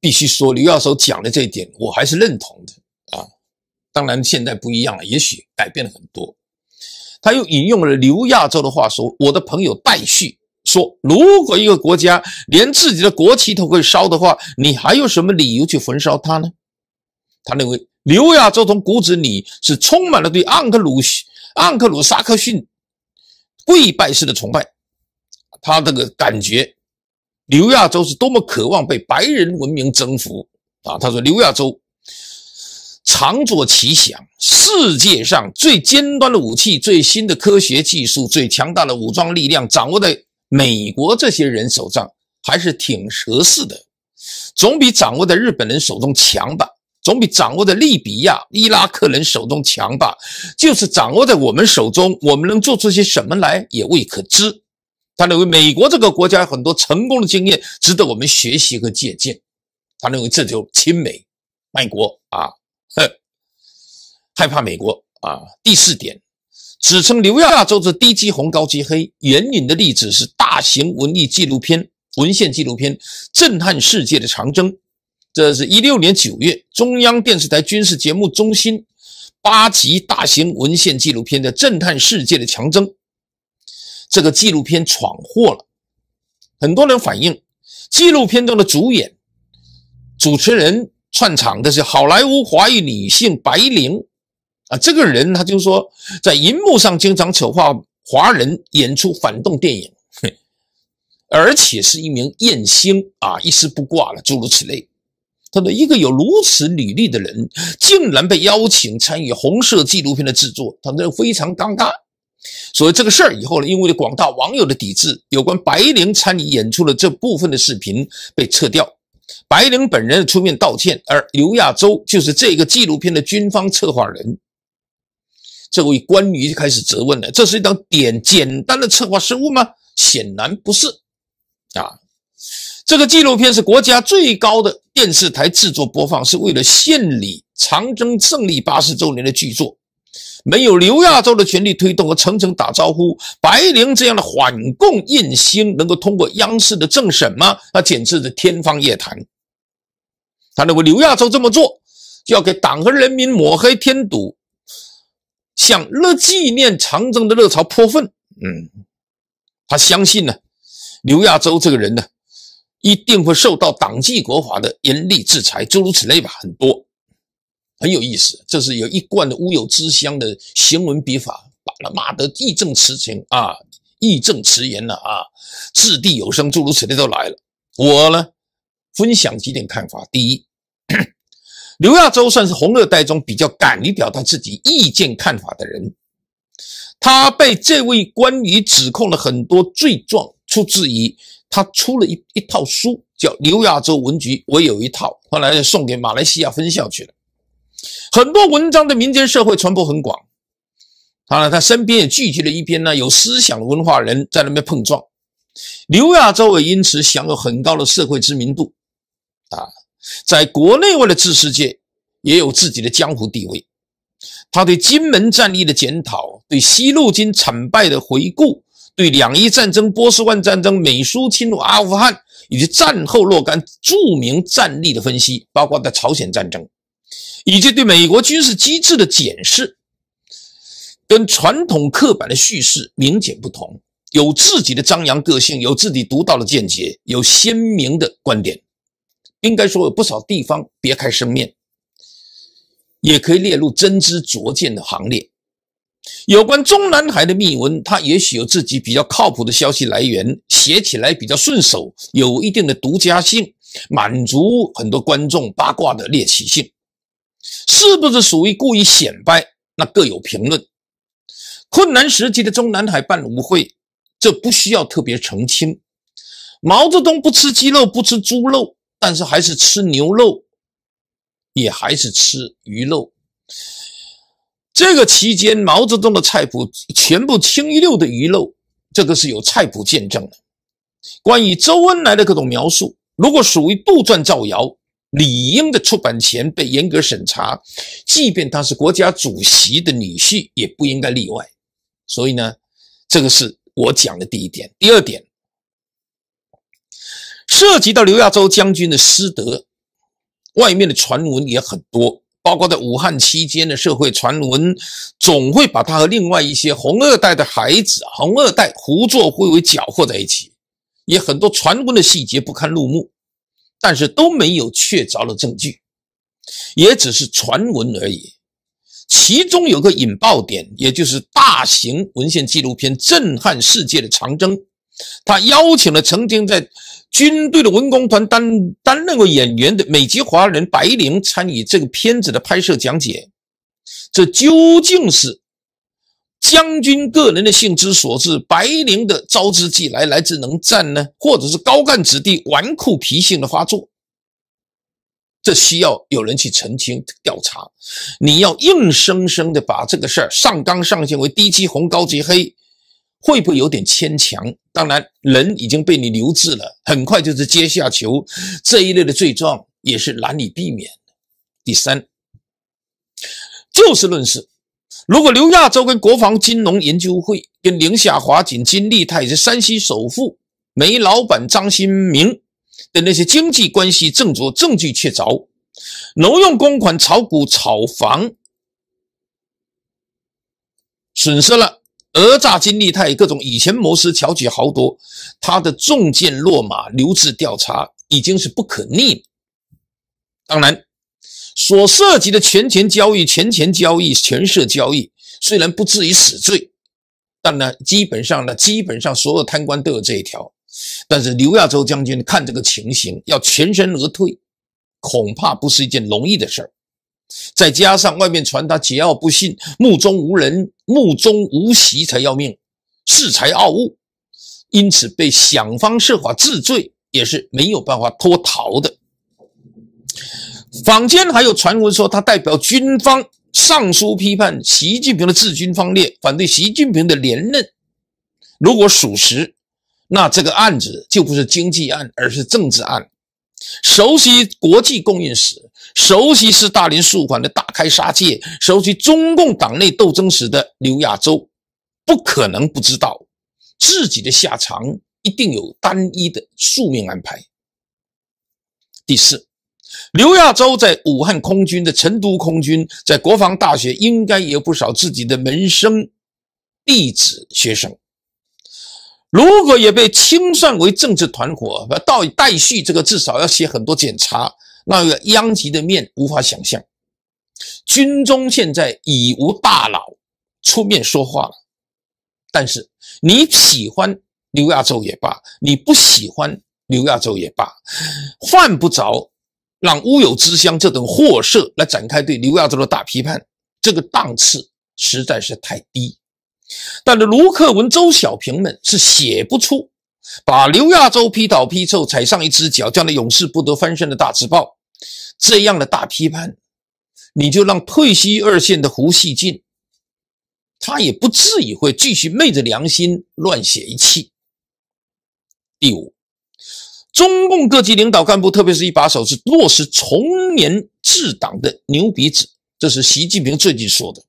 必须说，刘教授讲的这一点，我还是认同的啊。当然，现在不一样了，也许改变了很多。他又引用了刘亚洲的话说：“我的朋友戴旭说，如果一个国家连自己的国旗都会烧的话，你还有什么理由去焚烧它呢？他认为，刘亚洲从骨子里是充满了对安克鲁安克鲁撒克逊跪拜式的崇拜。他这个感觉，刘亚洲是多么渴望被白人文明征服啊！他说，刘亚洲常作奇想，世界上最尖端的武器、最新的科学技术、最强大的武装力量掌握在。美国这些人手上还是挺合适的，总比掌握在日本人手中强吧，总比掌握在利比亚、伊拉克人手中强吧。就是掌握在我们手中，我们能做出些什么来也未可知。他认为美国这个国家很多成功的经验值得我们学习和借鉴。他认为这就亲美，爱国啊，害怕美国啊。第四点。史称刘亚洲之低级红，高级黑。援引的例子是大型文艺纪录片、文献纪录片《震撼世界的长征》。这是一六年九月中央电视台军事节目中心八集大型文献纪录片的《震撼世界的长征》。这个纪录片闯祸了，很多人反映，纪录片中的主演、主持人串场的是好莱坞华裔女性白灵。啊，这个人他就说，在银幕上经常丑化华人，演出反动电影，而且是一名艳星啊，一丝不挂了，诸如此类。他说，一个有如此履历的人，竟然被邀请参与红色纪录片的制作，他这非常尴尬。所以这个事儿以后呢，因为广大网友的抵制，有关白灵参与演出的这部分的视频被撤掉，白灵本人出面道歉，而刘亚洲就是这个纪录片的军方策划人。这位关就开始责问了：“这是一张点简单的策划失误吗？显然不是啊！这个纪录片是国家最高的电视台制作播放，是为了献礼长征胜利八十周年的巨作。没有刘亚洲的全力推动和层层打招呼，白灵这样的反共印星能够通过央视的政审吗？那简直是天方夜谭。他认为刘亚洲这么做就要给党和人民抹黑添堵。”向热纪念长征的热潮泼粪，嗯，他相信呢，刘亚洲这个人呢，一定会受到党纪国法的严厉制裁，诸如此类吧，很多，很有意思，这是有一贯的乌有之乡的行文笔法，把他骂得义正词情啊，义正词严了啊，掷地有声，诸如此类都来了。我呢，分享几点看法，第一。刘亚洲算是红二代中比较敢于表达自己意见看法的人，他被这位官员指控了很多罪状，出自于他出了一一套书，叫《刘亚洲文集》，我有一套，后来送给马来西亚分校去了。很多文章的民间社会传播很广，当然，他身边也聚集了一边呢有思想文化人在那边碰撞，刘亚洲也因此享有很高的社会知名度，啊。在国内外的知识界，也有自己的江湖地位。他对金门战役的检讨，对西路军惨败的回顾，对两伊战争、波斯湾战争、美苏侵入阿富汗以及战后若干著名战例的分析，包括在朝鲜战争，以及对美国军事机制的检视，跟传统刻板的叙事明显不同，有自己的张扬个性，有自己独到的见解，有鲜明的观点。应该说有不少地方别开生面，也可以列入真知灼见的行列。有关中南海的秘闻，他也许有自己比较靠谱的消息来源，写起来比较顺手，有一定的独家性，满足很多观众八卦的猎奇性。是不是属于故意显摆，那各有评论。困难时期的中南海办舞会，这不需要特别澄清。毛泽东不吃鸡肉，不吃猪肉。但是还是吃牛肉，也还是吃鱼肉。这个期间，毛泽东的菜谱全部清一溜的鱼肉，这个是有菜谱见证的。关于周恩来的各种描述，如果属于杜撰造谣，理应的出版前被严格审查，即便他是国家主席的女婿，也不应该例外。所以呢，这个是我讲的第一点。第二点。涉及到刘亚洲将军的师德，外面的传闻也很多，包括在武汉期间的社会传闻，总会把他和另外一些红二代的孩子、红二代胡作非为搅和在一起，也很多传闻的细节不堪入目，但是都没有确凿的证据，也只是传闻而已。其中有个引爆点，也就是大型文献纪录片《震撼世界的长征》。他邀请了曾经在军队的文工团担担任过演员的美籍华人白灵参与这个片子的拍摄讲解，这究竟是将军个人的性之所致，白灵的招之即来，来之能战呢，或者是高干子弟纨绔脾性的发作？这需要有人去澄清调查。你要硬生生的把这个事儿上纲上线为低级红高级黑。会不会有点牵强？当然，人已经被你留置了，很快就是阶下囚，这一类的罪状也是难以避免。第三，就事论事，如果刘亚洲跟国防金融研究会、跟宁夏华锦金利泰，这山西首富煤老板张新明的那些经济关系，证着证据确凿，挪用公款炒股、炒房，损失了。讹诈、金立泰各种以钱谋私、巧取豪夺，他的重剑落马、留置调查，已经是不可逆。当然，所涉及的权钱交易、权钱交易、权色交易，虽然不至于死罪，但呢，基本上呢，基本上所有贪官都有这一条。但是刘亚洲将军看这个情形，要全身而退，恐怕不是一件容易的事儿。再加上外面传他桀骜不驯、目中无人、目中无席才要命、恃才傲物，因此被想方设法治罪也是没有办法脱逃的。坊间还有传闻说他代表军方上书批判习近平的治军方略，反对习近平的连任。如果属实，那这个案子就不是经济案，而是政治案。熟悉国际供应史。熟悉斯大林肃款的大开杀戒，熟悉中共党内斗争史的刘亚洲，不可能不知道自己的下场一定有单一的宿命安排。第四，刘亚洲在武汉空军的成都空军，在国防大学应该也有不少自己的门生、弟子、学生，如果也被清算为政治团伙，到待续这个至少要写很多检查。那个殃及的面无法想象，军中现在已无大佬出面说话了。但是你喜欢刘亚洲也罢，你不喜欢刘亚洲也罢，犯不着让乌有之乡这等货色来展开对刘亚洲的大批判，这个档次实在是太低。但是卢克文、周小平们是写不出把刘亚洲批倒批臭、踩上一只脚，这样的永世不得翻身的大字报。这样的大批判，你就让退西二线的胡锡进，他也不至于会继续昧着良心乱写一气。第五，中共各级领导干部，特别是一把手，是落实从严治党的牛鼻子，这是习近平最近说的，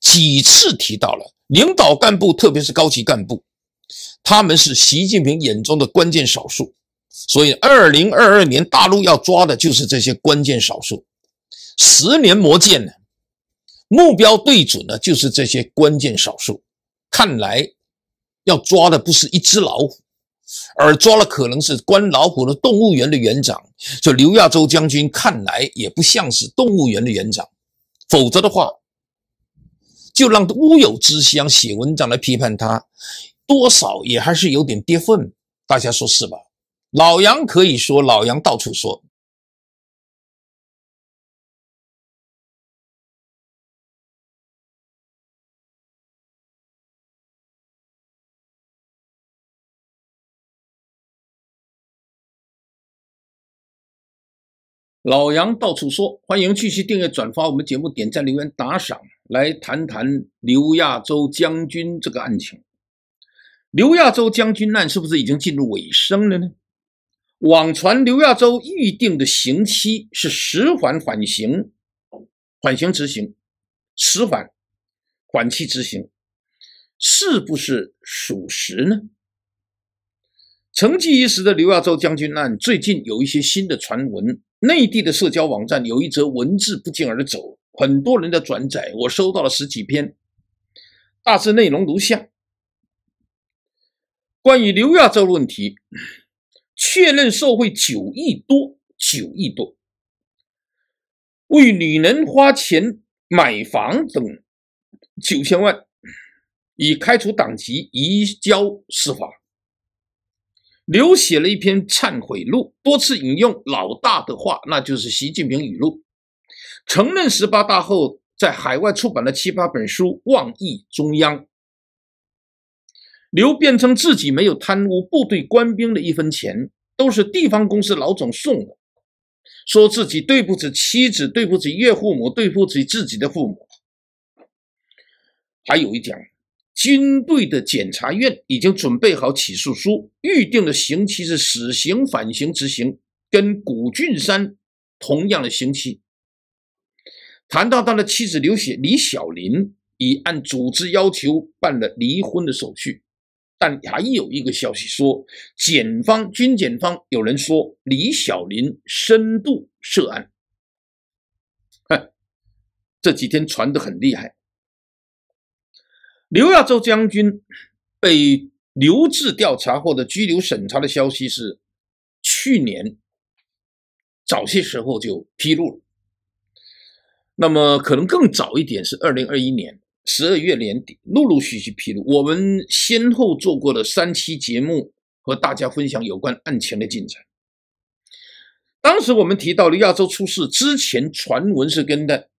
几次提到了领导干部，特别是高级干部，他们是习近平眼中的关键少数。所以，二零二二年大陆要抓的就是这些关键少数。十年磨剑呢，目标对准呢就是这些关键少数。看来要抓的不是一只老虎，而抓的可能是关老虎的动物园的园长。这刘亚洲将军看来也不像是动物园的园长，否则的话，就让乌有之乡写文章来批判他，多少也还是有点跌份。大家说是吧？老杨可以说，老杨到处说，老杨到处说。欢迎继续订阅、转发我们节目，点赞、留言、打赏，来谈谈刘亚洲将军这个案情。刘亚洲将军案是不是已经进入尾声了呢？网传刘亚洲预定的刑期是十缓缓刑，缓刑执行，十缓缓期执行，是不是属实呢？成吉一时的刘亚洲将军案最近有一些新的传闻，内地的社交网站有一则文字不胫而走，很多人的转载，我收到了十几篇，大致内容如下：关于刘亚洲问题。确认受贿九亿多，九亿多，为女人花钱买房等九千万，已开除党籍，移交司法。刘写了一篇忏悔录，多次引用老大的话，那就是习近平语录。承认十八大后，在海外出版了七八本书，妄议中央。刘辩称自己没有贪污部队官兵的一分钱，都是地方公司老总送的，说自己对不起妻子，对不起岳父母，对不起自己的父母。还有一讲，军队的检察院已经准备好起诉书，预定的刑期是死刑缓刑执行，跟谷俊山同样的刑期。谈到他的妻子刘雪李小林已按组织要求办了离婚的手续。但还有一个消息说，检方、军检方有人说李小林深度涉案，这几天传的很厉害。刘亚洲将军被留置调查或者拘留审查的消息是去年早些时候就披露了，那么可能更早一点是二零二一年。十二月年底，陆陆续续披露。我们先后做过了三期节目，和大家分享有关案情的进展。当时我们提到了亚洲出事之前，传闻是跟的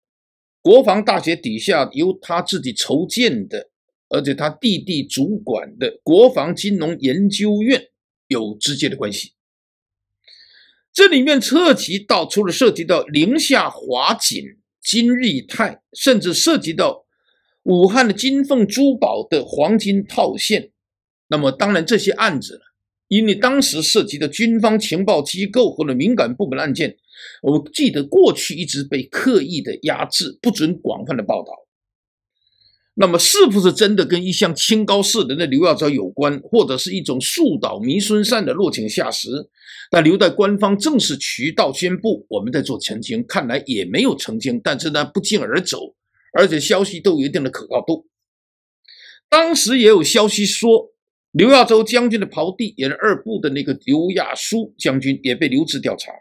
国防大学底下由他自己筹建的，而且他弟弟主管的国防金融研究院有直接的关系。这里面涉及到，除了涉及到宁夏华锦金利泰，甚至涉及到。武汉的金凤珠宝的黄金套现，那么当然这些案子，因为当时涉及的军方情报机构或者敏感部门案件，我记得过去一直被刻意的压制，不准广泛的报道。那么是不是真的跟一向清高能的刘耀昭有关，或者是一种树倒猢狲散的落井下石？但留在官方正式渠道宣布我们在做澄清，看来也没有澄清，但是呢不胫而走。而且消息都有一定的可靠度。当时也有消息说，刘亚洲将军的胞弟，也是二部的那个刘亚书将军，也被留置调查。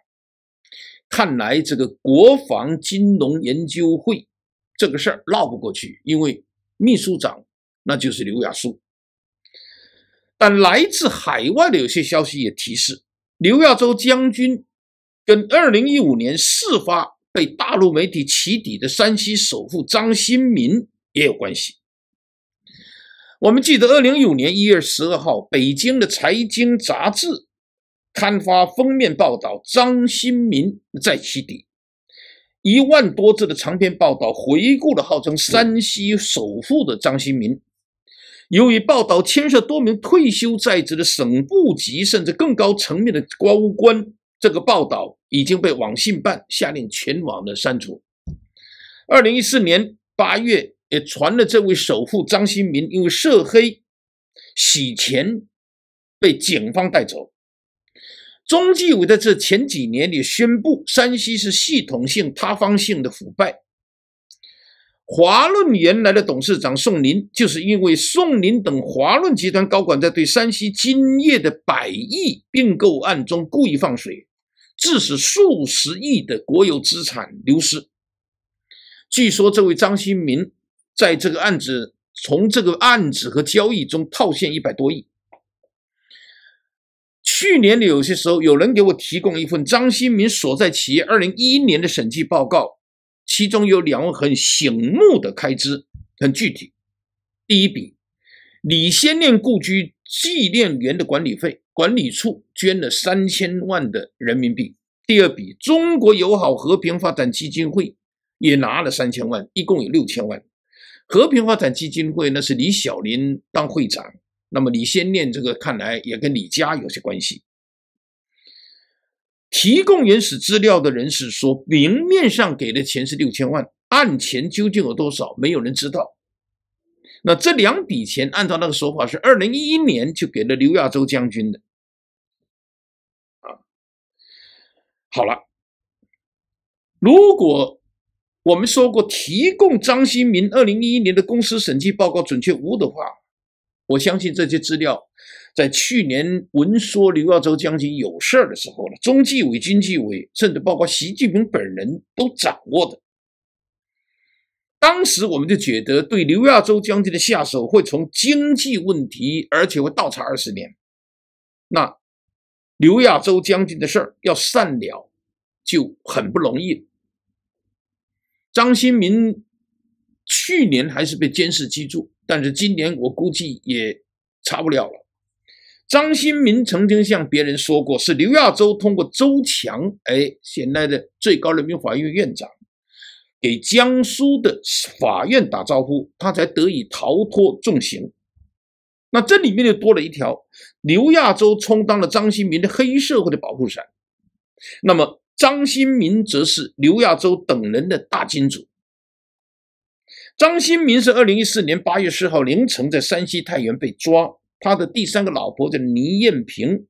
看来这个国防金融研究会，这个事儿闹不过去，因为秘书长那就是刘亚书。但来自海外的有些消息也提示，刘亚洲将军跟二零一五年事发。被大陆媒体起底的山西首富张新民也有关系。我们记得二零一五年一月十二号，北京的财经杂志刊发封面报道，张新民在起底，一万多字的长篇报道，回顾了号称山西首富的张新民。由于报道牵涉多名退休在职的省部级甚至更高层面的高官。这个报道已经被网信办下令全网的删除。二零一四年八月，也传了这位首富张新民因为涉黑洗钱被警方带走。中纪委在这前几年也宣布山西是系统性塌方性的腐败。华润原来的董事长宋林就是因为宋林等华润集团高管在对山西金叶的百亿并购案中故意放水。致使数十亿的国有资产流失。据说这位张新民在这个案子从这个案子和交易中套现一百多亿。去年的有些时候，有人给我提供一份张新民所在企业二零一一年的审计报告，其中有两笔很醒目的开支，很具体。第一笔，李先念故居纪念园的管理费。管理处捐了三千万的人民币，第二笔中国友好和平发展基金会也拿了三千万，一共有六千万。和平发展基金会那是李小林当会长，那么李先念这个看来也跟李家有些关系。提供原始资料的人士说明面上给的钱是六千万，案钱究竟有多少，没有人知道。那这两笔钱按照那个说法是二零一一年就给了刘亚洲将军的。好了，如果我们说过提供张新民二零一一年的公司审计报告准确无误的话，我相信这些资料在去年闻说刘亚洲将军有事儿的时候呢，中纪委、经纪委甚至包括习近平本人都掌握的。当时我们就觉得对刘亚洲将军的下手会从经济问题，而且会倒查二十年。那。刘亚洲将军的事儿要善了，就很不容易。张新民去年还是被监视居住，但是今年我估计也查不了了。张新民曾经向别人说过，是刘亚洲通过周强，哎，现在的最高人民法院院长，给江苏的法院打招呼，他才得以逃脱重刑。那这里面就多了一条。刘亚洲充当了张新民的黑社会的保护伞，那么张新民则是刘亚洲等人的大金主。张新民是二零一四年八月四号凌晨在山西太原被抓，他的第三个老婆的倪艳萍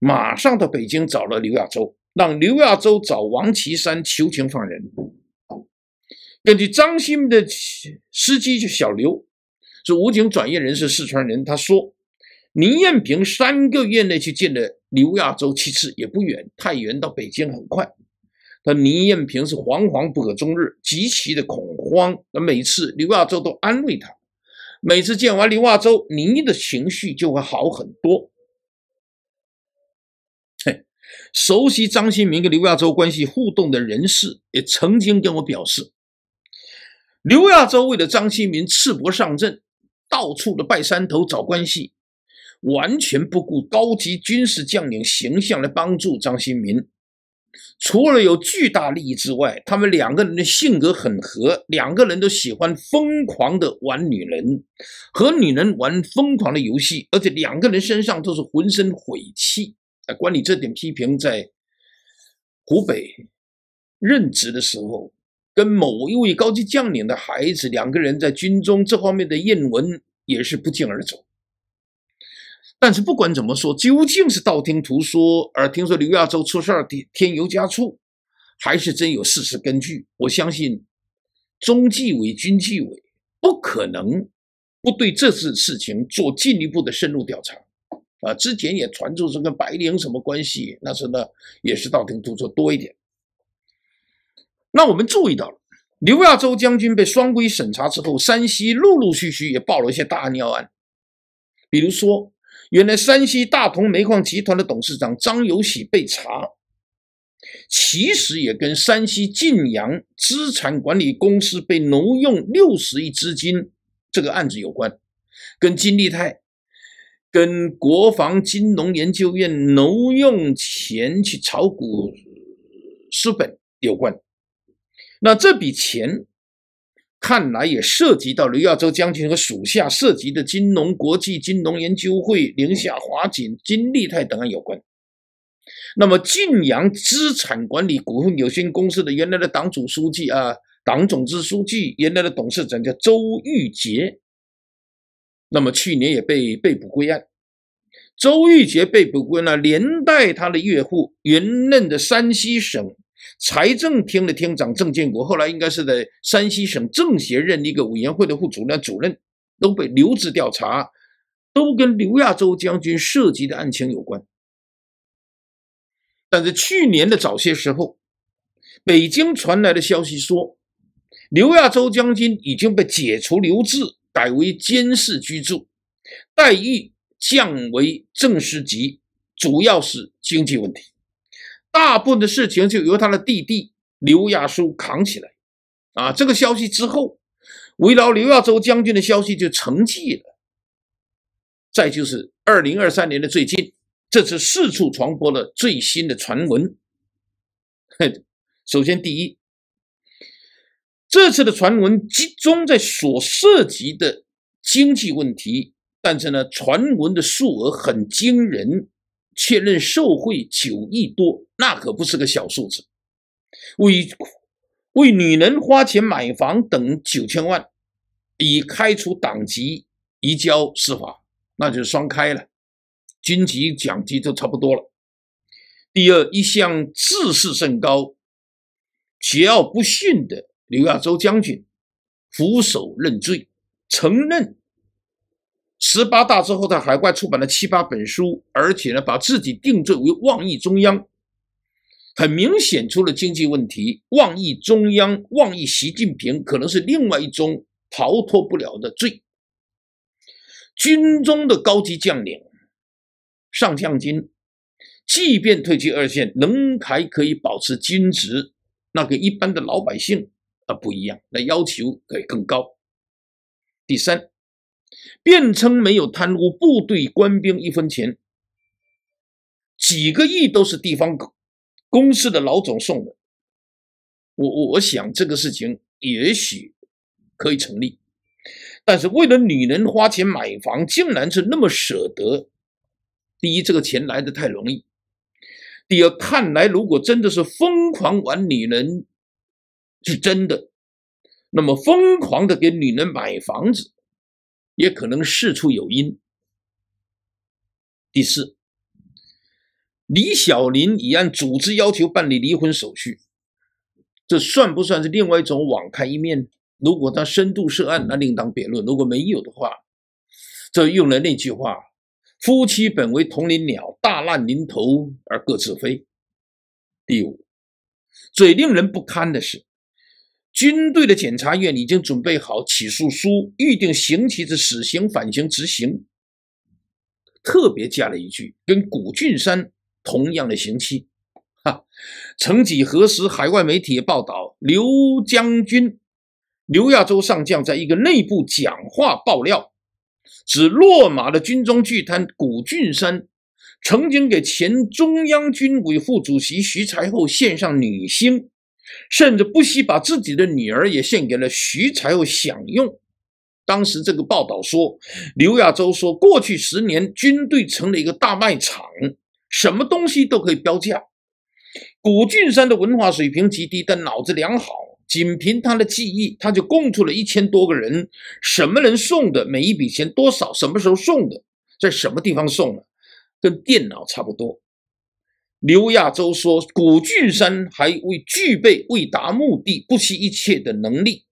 马上到北京找了刘亚洲，让刘亚洲找王岐山求情放人。根据张新民的司机就小刘，是武警转业人士，四川人，他说。倪艳萍三个月内去见了刘亚洲七次，也不远。太原到北京很快。但倪艳萍是惶惶不可终日，极其的恐慌。那每次刘亚洲都安慰他，每次见完刘亚洲，宁的情绪就会好很多。嘿，熟悉张新民跟刘亚洲关系互动的人士也曾经跟我表示，刘亚洲为了张新民赤膊上阵，到处的拜山头找关系。完全不顾高级军事将领形象来帮助张新民，除了有巨大利益之外，他们两个人的性格很合，两个人都喜欢疯狂的玩女人，和女人玩疯狂的游戏，而且两个人身上都是浑身晦气。啊，关于这点批评，在湖北任职的时候，跟某一位高级将领的孩子，两个人在军中这方面的艳闻也是不胫而走。但是不管怎么说，究竟是道听途说、而听说刘亚洲出事儿添添油加醋，还是真有事实根据？我相信，中纪委、军纪委不可能不对这次事情做进一步的深入调查。啊，之前也传出是跟白灵什么关系，那是呢也是道听途说多一点。那我们注意到了，刘亚洲将军被双规审查之后，山西陆陆续续也报了一些大案要案，比如说。原来山西大同煤矿集团的董事长张有喜被查，其实也跟山西晋阳资产管理公司被挪用六十亿资金这个案子有关，跟金利泰、跟国防金融研究院挪用钱去炒股资本有关。那这笔钱。看来也涉及到刘亚洲将军和属下涉及的金融国际金融研究会、宁夏华锦金利泰等案有关。那么晋阳资产管理股份有限公司的原来的党组书记啊、党总支书记、原来的董事长叫周玉杰，那么去年也被被捕归案。周玉杰被捕归案，连带他的岳父原任的山西省。财政厅的厅长郑建国，后来应该是在山西省政协任一个委员会的副主任、主任，都被留置调查，都跟刘亚洲将军涉及的案情有关。但是去年的早些时候，北京传来的消息说，刘亚洲将军已经被解除留置，改为监视居住，待遇降为正师级，主要是经济问题。大部分的事情就由他的弟弟刘亚书扛起来，啊，这个消息之后，围绕刘亚洲将军的消息就沉寂了。再就是二零二三年的最近，这次四处传播了最新的传闻。首先，第一，这次的传闻集中在所涉及的经济问题，但是呢，传闻的数额很惊人。确认受贿九亿多，那可不是个小数字。为为女人花钱买房等九千万，已开除党籍，移交司法，那就双开了。军级、奖级就差不多了。第二，一向自视甚高、桀骜不驯的刘亚洲将军，俯首认罪，承认。十八大之后，在海外出版了七八本书，而且呢，把自己定罪为妄议中央，很明显出了经济问题。妄议中央、妄议习近平，可能是另外一宗逃脱不了的罪。军中的高级将领、上将军，即便退居二线，仍还可以保持军职，那跟一般的老百姓啊不一样，那要求可以更高。第三。辩称没有贪污，部队官兵一分钱，几个亿都是地方公司的老总送的。我我想这个事情也许可以成立，但是为了女人花钱买房，竟然是那么舍得。第一，这个钱来的太容易；第二，看来如果真的是疯狂玩女人，是真的，那么疯狂的给女人买房子。也可能事出有因。第四，李小林已按组织要求办理离婚手续，这算不算是另外一种网开一面？如果他深度涉案，那另当别论；如果没有的话，这用了那句话：“夫妻本为同林鸟，大难临头而各自飞。”第五，最令人不堪的是。军队的检察院已经准备好起诉书，预定刑期是死刑、缓刑执行，特别加了一句，跟古俊山同样的刑期。哈，曾几何时，海外媒体报道，刘将军、刘亚洲上将在一个内部讲话爆料，指落马的军中巨贪古俊山曾经给前中央军委副主席徐才厚献上女星。甚至不惜把自己的女儿也献给了徐才厚享用。当时这个报道说，刘亚洲说，过去十年军队成了一个大卖场，什么东西都可以标价。古俊山的文化水平极低，但脑子良好，仅凭他的记忆，他就供出了一千多个人，什么人送的，每一笔钱多少，什么时候送的，在什么地方送的，跟电脑差不多。刘亚洲说：“古俊山还未具备为达目的不惜一切的能力。”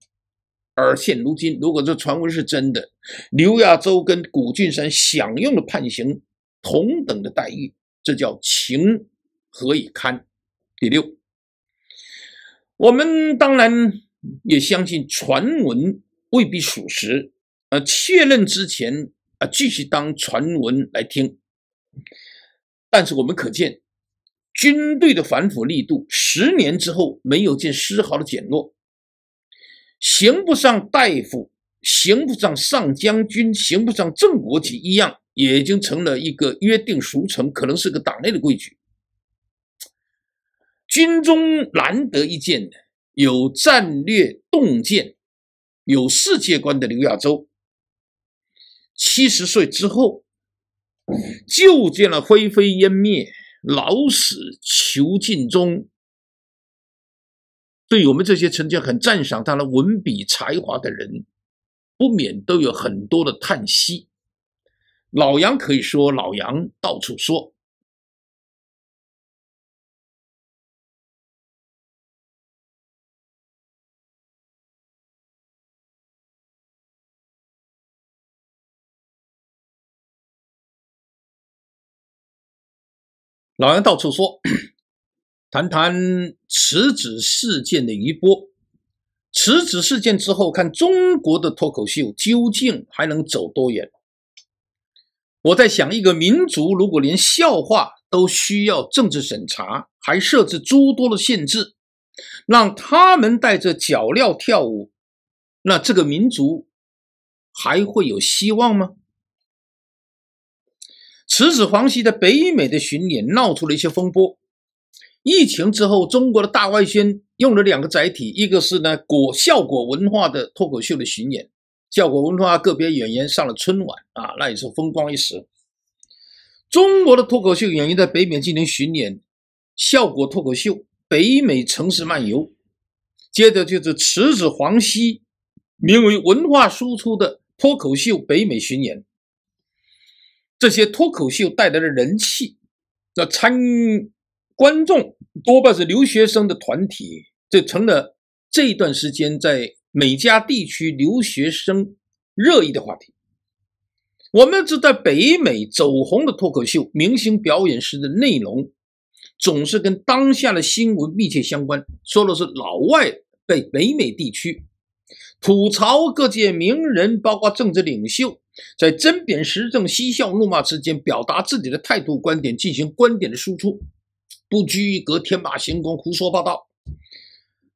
而现如今，如果这传闻是真的，刘亚洲跟古俊山享用了判刑同等的待遇，这叫情何以堪？第六，我们当然也相信传闻未必属实，呃，确认之前啊，继续当传闻来听。但是我们可见。军队的反腐力度，十年之后没有见丝毫的减弱。刑不上大夫，刑不上上将军，刑不上正国级一样，也已经成了一个约定俗成，可能是个党内的规矩。军中难得一见的有战略洞见、有世界观的刘亚洲，七十岁之后就见了灰飞烟灭。老死求禁中。对我们这些曾经很赞赏他的文笔才华的人，不免都有很多的叹息。老杨可以说，老杨到处说。老杨到处说，谈谈辞职事件的余波。辞职事件之后，看中国的脱口秀究竟还能走多远？我在想，一个民族如果连笑话都需要政治审查，还设置诸多的限制，让他们带着脚镣跳舞，那这个民族还会有希望吗？此子黄西在北美的巡演闹出了一些风波。疫情之后，中国的大外宣用了两个载体，一个是呢果效果文化的脱口秀的巡演，效果文化个别演员上了春晚啊，那也是风光一时。中国的脱口秀演员在北美进行巡演，效果脱口秀北美城市漫游，接着就是池子黄西名为文化输出的脱口秀北美巡演。这些脱口秀带来的人气，那参观众多半是留学生的团体，这成了这一段时间在美加地区留学生热议的话题。我们知道，北美走红的脱口秀明星表演时的内容，总是跟当下的新闻密切相关，说的是老外在北美地区。吐槽各界名人，包括政治领袖，在针砭时政、嬉笑怒骂之间，表达自己的态度、观点，进行观点的输出，不拘一格，天马行空，胡说八道。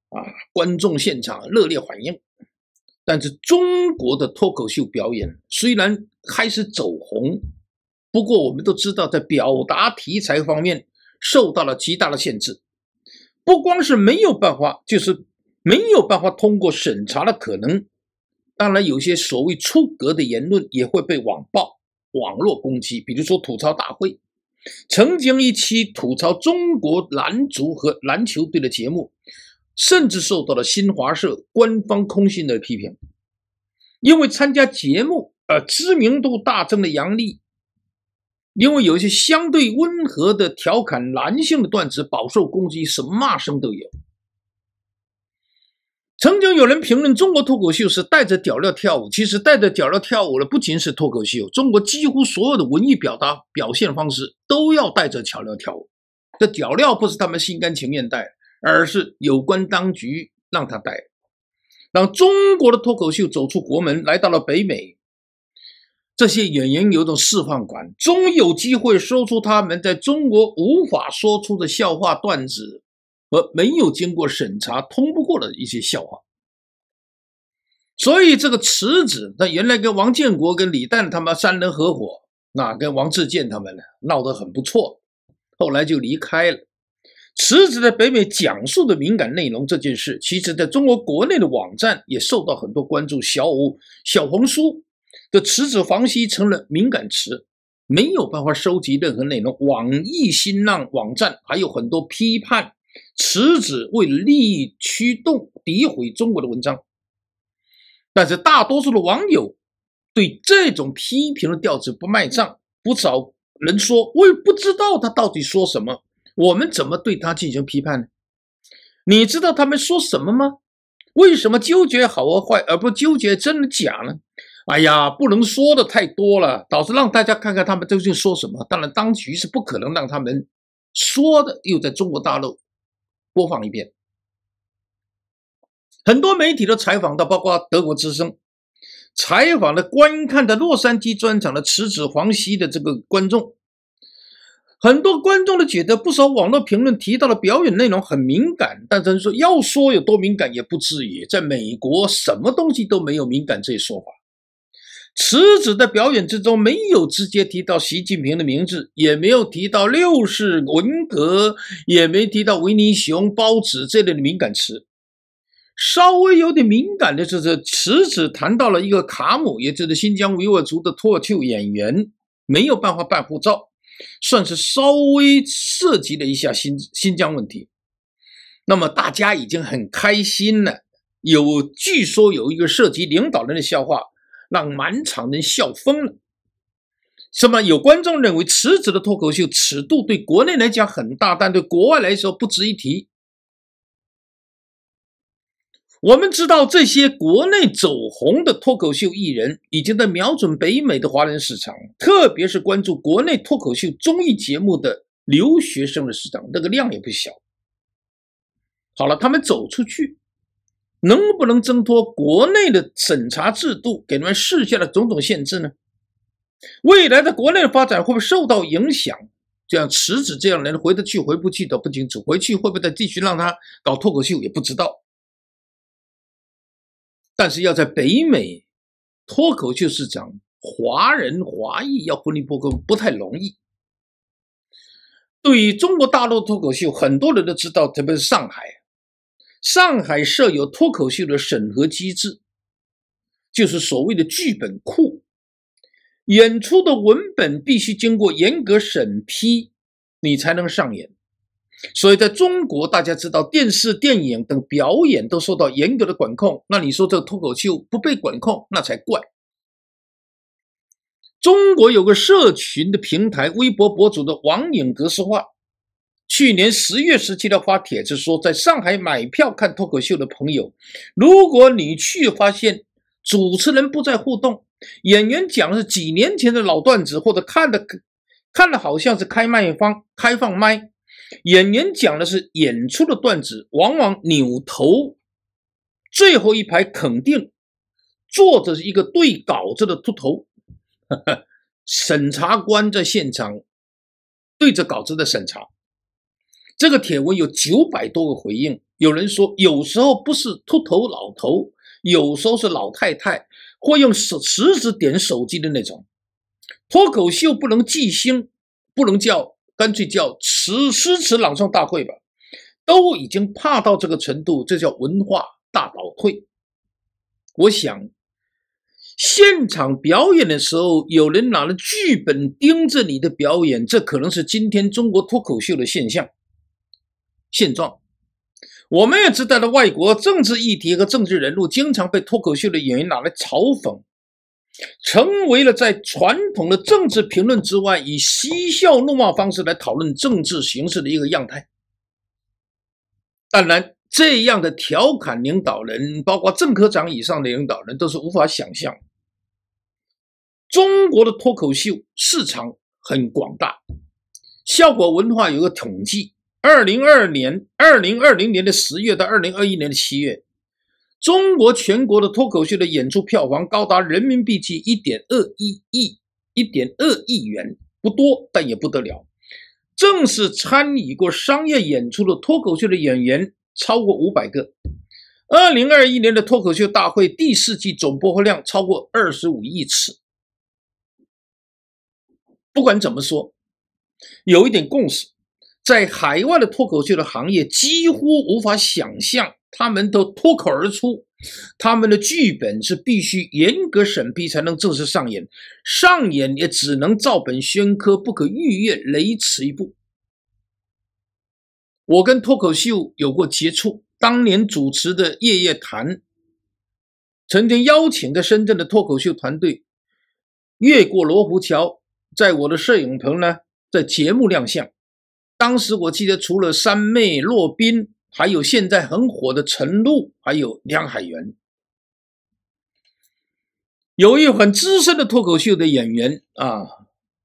啊！观众现场热烈反应。但是中国的脱口秀表演虽然开始走红，不过我们都知道，在表达题材方面受到了极大的限制，不光是没有办法，就是。没有办法通过审查的可能，当然有些所谓出格的言论也会被网暴、网络攻击。比如说吐槽大会，曾经一期吐槽中国男足和篮球队的节目，甚至受到了新华社官方空信的批评。因为参加节目而知名度大增的杨笠，因为有一些相对温和的调侃男性的段子，饱受攻击，什么骂声都有。曾经有人评论中国脱口秀是带着脚料跳舞，其实带着脚料跳舞的不仅是脱口秀，中国几乎所有的文艺表达表现方式都要带着脚料跳舞。这脚料不是他们心甘情愿带，而是有关当局让他带。让中国的脱口秀走出国门，来到了北美，这些演员有种释放感，终有机会说出他们在中国无法说出的笑话段子。和没有经过审查通不过的一些笑话，所以这个池子，他原来跟王建国、跟李诞他们三人合伙，那跟王自健他们呢闹得很不错，后来就离开了。池子在北美讲述的敏感内容这件事，其实在中国国内的网站也受到很多关注。小五、小红书的池子房西成了敏感词，没有办法收集任何内容。网易、新浪网站还有很多批判。辞职为利益驱动诋毁中国的文章，但是大多数的网友对这种批评的调子不卖账。不少人说：“我也不知道他到底说什么，我们怎么对他进行批判呢？”你知道他们说什么吗？为什么纠结好和坏而不纠结真的假呢？哎呀，不能说的太多了，导致让大家看看他们究竟说什么。当然，当局是不可能让他们说的又在中国大陆。播放一遍，很多媒体都采访到，包括德国之声采访了观看的洛杉矶专场的池子黄西的这个观众，很多观众都觉得不少网络评论提到了表演内容很敏感，但是说要说有多敏感也不至于，在美国什么东西都没有敏感这一说法。池子的表演之中没有直接提到习近平的名字，也没有提到六世文革，也没提到维尼熊、包子这类的敏感词。稍微有点敏感的就是池子谈到了一个卡姆，也就是新疆维吾尔族的口秀演员，没有办法办护照，算是稍微涉及了一下新新疆问题。那么大家已经很开心了，有据说有一个涉及领导人的笑话。让满场人笑疯了。什么？有观众认为，辞职的脱口秀尺度对国内来讲很大，但对国外来说不值一提。我们知道，这些国内走红的脱口秀艺人，已经在瞄准北美的华人市场，特别是关注国内脱口秀综艺节目的留学生的市场，那个量也不小。好了，他们走出去。能不能挣脱国内的审查制度给他们设下的种种限制呢？未来的国内发展会不会受到影响？像池子这样人回得去回不去都不清楚，回去会不会继续让他搞脱口秀也不知道。但是要在北美脱口秀市场，华人华裔要混离不不不太容易。对于中国大陆脱口秀，很多人都知道，特别是上海。上海设有脱口秀的审核机制，就是所谓的剧本库，演出的文本必须经过严格审批，你才能上演。所以，在中国，大家知道电视、电影等表演都受到严格的管控，那你说这个脱口秀不被管控，那才怪。中国有个社群的平台，微博博主的网瘾格式化。去年十月十七号发帖子说，在上海买票看脱口秀的朋友，如果你去发现主持人不在互动，演员讲的是几年前的老段子，或者看的看的好像是开麦方开放麦，演员讲的是演出的段子，往往扭头最后一排肯定坐着是一个对稿子的秃头，审查官在现场对着稿子的审查。这个帖文有九百多个回应。有人说，有时候不是秃头老头，有时候是老太太，会用食食指点手机的那种。脱口秀不能即兴，不能叫，干脆叫词诗词朗诵大会吧。都已经怕到这个程度，这叫文化大倒退。我想，现场表演的时候，有人拿了剧本盯着你的表演，这可能是今天中国脱口秀的现象。现状，我们也知道了。外国政治议题和政治人物经常被脱口秀的演员拿来嘲讽，成为了在传统的政治评论之外，以嬉笑怒骂方式来讨论政治形势的一个样态。当然，这样的调侃，领导人，包括正科长以上的领导人，都是无法想象。中国的脱口秀市场很广大，效果文化有个统计。二零二年、二零二零年的十月到二零二一年的七月，中国全国的脱口秀的演出票房高达人民币近一点二一亿、一点二亿元，不多但也不得了。正式参与过商业演出的脱口秀的演员超过五百个。二零二一年的脱口秀大会第四季总播放量超过二十五亿次。不管怎么说，有一点共识。在海外的脱口秀的行业几乎无法想象，他们都脱口而出，他们的剧本是必须严格审批才能正式上演，上演也只能照本宣科，不可逾越雷池一步。我跟脱口秀有过接触，当年主持的《夜夜谈》，曾经邀请的深圳的脱口秀团队，越过罗湖桥，在我的摄影棚呢，在节目亮相。当时我记得，除了三妹骆宾，还有现在很火的陈璐，还有梁海源，有一很资深的脱口秀的演员啊，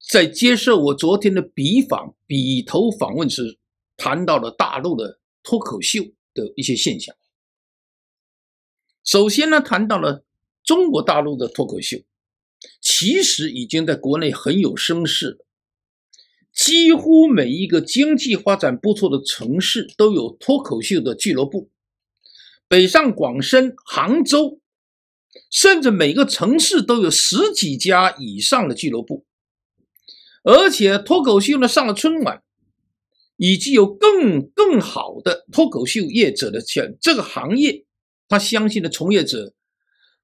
在接受我昨天的笔访笔头访问时，谈到了大陆的脱口秀的一些现象。首先呢，谈到了中国大陆的脱口秀，其实已经在国内很有声势了。几乎每一个经济发展不错的城市都有脱口秀的俱乐部，北上广深、杭州，甚至每个城市都有十几家以上的俱乐部。而且脱口秀呢上了春晚，以及有更更好的脱口秀业者的选这个行业，他相信的从业者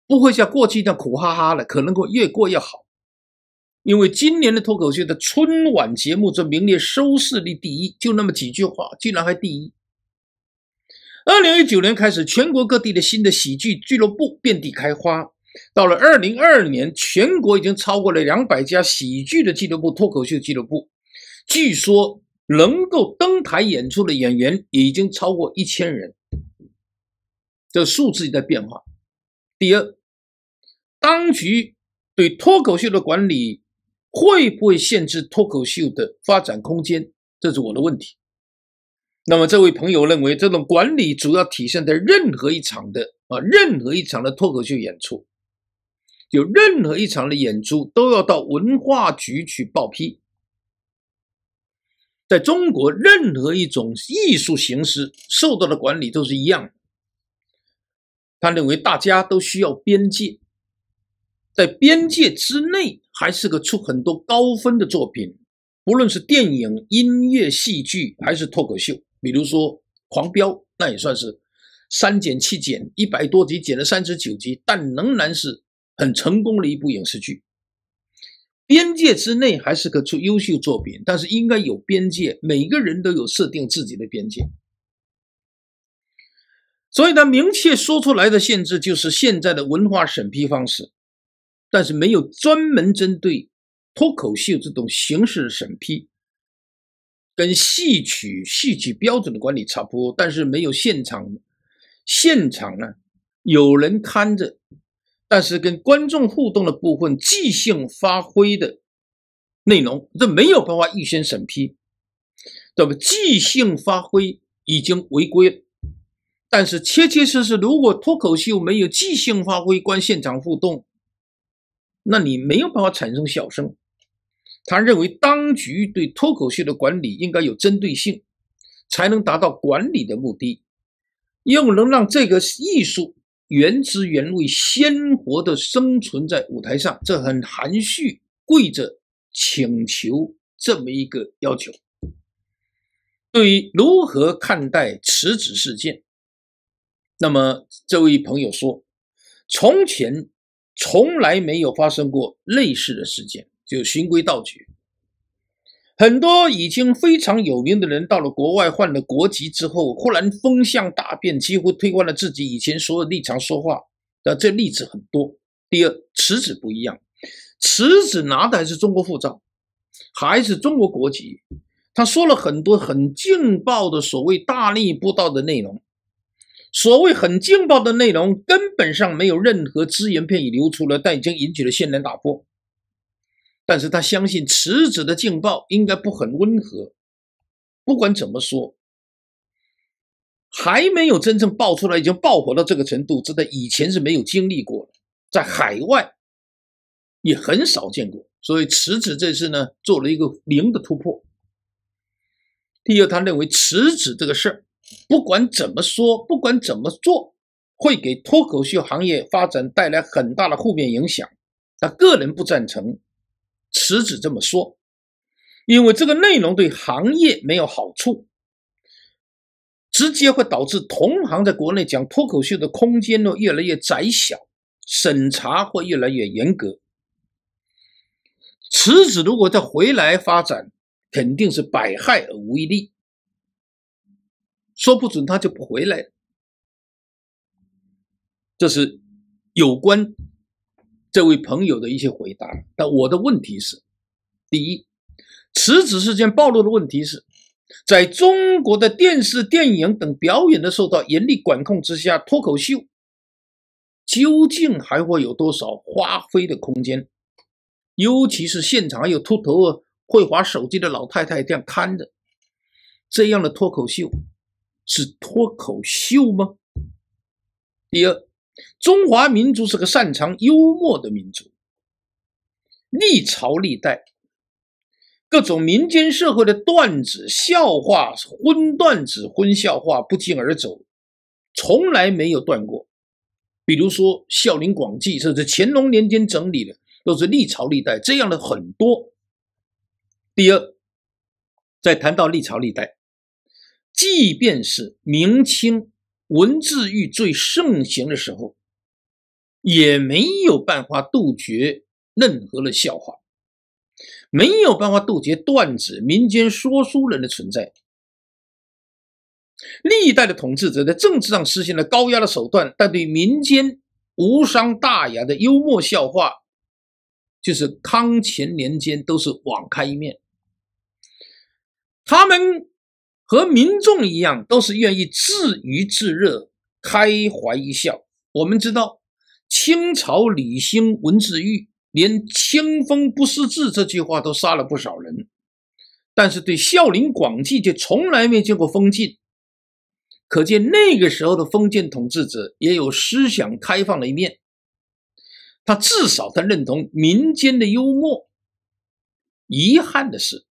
不会像过去那样苦哈哈的，可能会越过越好。因为今年的脱口秀的春晚节目，这名列收视率第一，就那么几句话，竟然还第一。二零一九年开始，全国各地的新的喜剧俱乐部遍地开花，到了二零二二年，全国已经超过了两百家喜剧的俱乐部、脱口秀俱乐部，据说能够登台演出的演员已经超过一千人，这数字也在变化。第二，当局对脱口秀的管理。会不会限制脱口秀的发展空间？这是我的问题。那么，这位朋友认为，这种管理主要体现在任何一场的啊，任何一场的脱口秀演出，有任何一场的演出都要到文化局去报批。在中国，任何一种艺术形式受到的管理都是一样的。他认为，大家都需要边界。在边界之内，还是个出很多高分的作品，不论是电影、音乐、戏剧还是脱口秀，比如说《狂飙》，那也算是三减七减一百多集减了三十九集，但仍然是很成功的一部影视剧。边界之内还是个出优秀作品，但是应该有边界，每个人都有设定自己的边界。所以呢，明确说出来的限制就是现在的文化审批方式。但是没有专门针对脱口秀这种形式审批，跟戏曲戏曲标准的管理差不多。但是没有现场，现场呢有人看着，但是跟观众互动的部分即兴发挥的内容，这没有办法预先审批，对吧？即兴发挥已经违规，但是切切实实，如果脱口秀没有即兴发挥、观现场互动。那你没有办法产生笑声。他认为当局对脱口秀的管理应该有针对性，才能达到管理的目的，又能让这个艺术原汁原味、鲜活的生存在舞台上。这很含蓄，跪着请求这么一个要求。对于如何看待辞职事件，那么这位朋友说，从前。从来没有发生过类似的事件，就循规蹈矩。很多已经非常有名的人，到了国外换了国籍之后，忽然风向大变，几乎推翻了自己以前所有立场说话的，这例子很多。第二，池子不一样，池子拿的还是中国护照，还是中国国籍，他说了很多很劲爆的所谓大逆不道的内容。所谓很劲爆的内容，根本上没有任何只言片语流出了，但已经引起了轩然大波。但是他相信辞职的劲爆应该不很温和。不管怎么说，还没有真正爆出来，已经爆火到这个程度，这在以前是没有经历过的，在海外也很少见过。所以辞职这次呢，做了一个零的突破。第二，他认为辞职这个事儿。不管怎么说，不管怎么做，会给脱口秀行业发展带来很大的负面影响。他个人不赞成池子这么说，因为这个内容对行业没有好处，直接会导致同行在国内讲脱口秀的空间呢越来越窄小，审查会越来越严格。池子如果再回来发展，肯定是百害而无一利。说不准他就不回来了。这是有关这位朋友的一些回答。但我的问题是：第一，辞职事件暴露的问题是，在中国的电视、电影等表演的受到严厉管控之下，脱口秀究竟还会有多少发挥的空间？尤其是现场有秃头啊、会划手机的老太太这样看着，这样的脱口秀。是脱口秀吗？第二，中华民族是个擅长幽默的民族，历朝历代各种民间社会的段子、笑话、荤段子、荤笑话不胫而走，从来没有断过。比如说《笑林广记》，这是乾隆年间整理的，都是历朝历代这样的很多。第二，在谈到历朝历代。即便是明清文字狱最盛行的时候，也没有办法杜绝任何的笑话，没有办法杜绝段子、民间说书人的存在。历代的统治者在政治上实行了高压的手段，但对民间无伤大雅的幽默笑话，就是康乾年间都是网开一面，他们。和民众一样，都是愿意自娱自乐、开怀一笑。我们知道，清朝李兴、文字狱，连“清风不识字”这句话都杀了不少人，但是对《孝陵广记》却从来没见过封禁。可见那个时候的封建统治者也有思想开放的一面。他至少他认同民间的幽默。遗憾的是。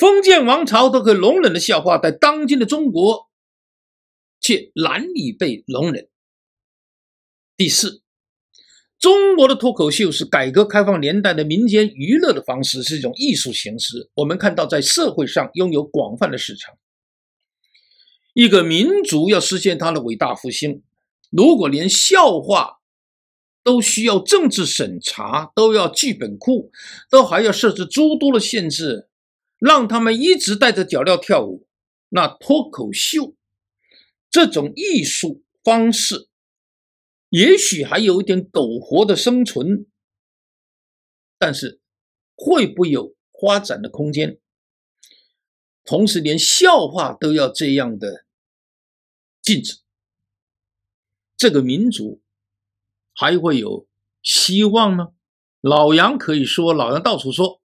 封建王朝都可以容忍的笑话，在当今的中国，却难以被容忍。第四，中国的脱口秀是改革开放年代的民间娱乐的方式，是一种艺术形式。我们看到，在社会上拥有广泛的市场。一个民族要实现它的伟大复兴，如果连笑话都需要政治审查，都要剧本库，都还要设置诸多的限制。让他们一直戴着脚镣跳舞，那脱口秀这种艺术方式，也许还有一点苟活的生存，但是会不会有发展的空间？同时，连笑话都要这样的禁止，这个民族还会有希望吗？老杨可以说，老杨到处说。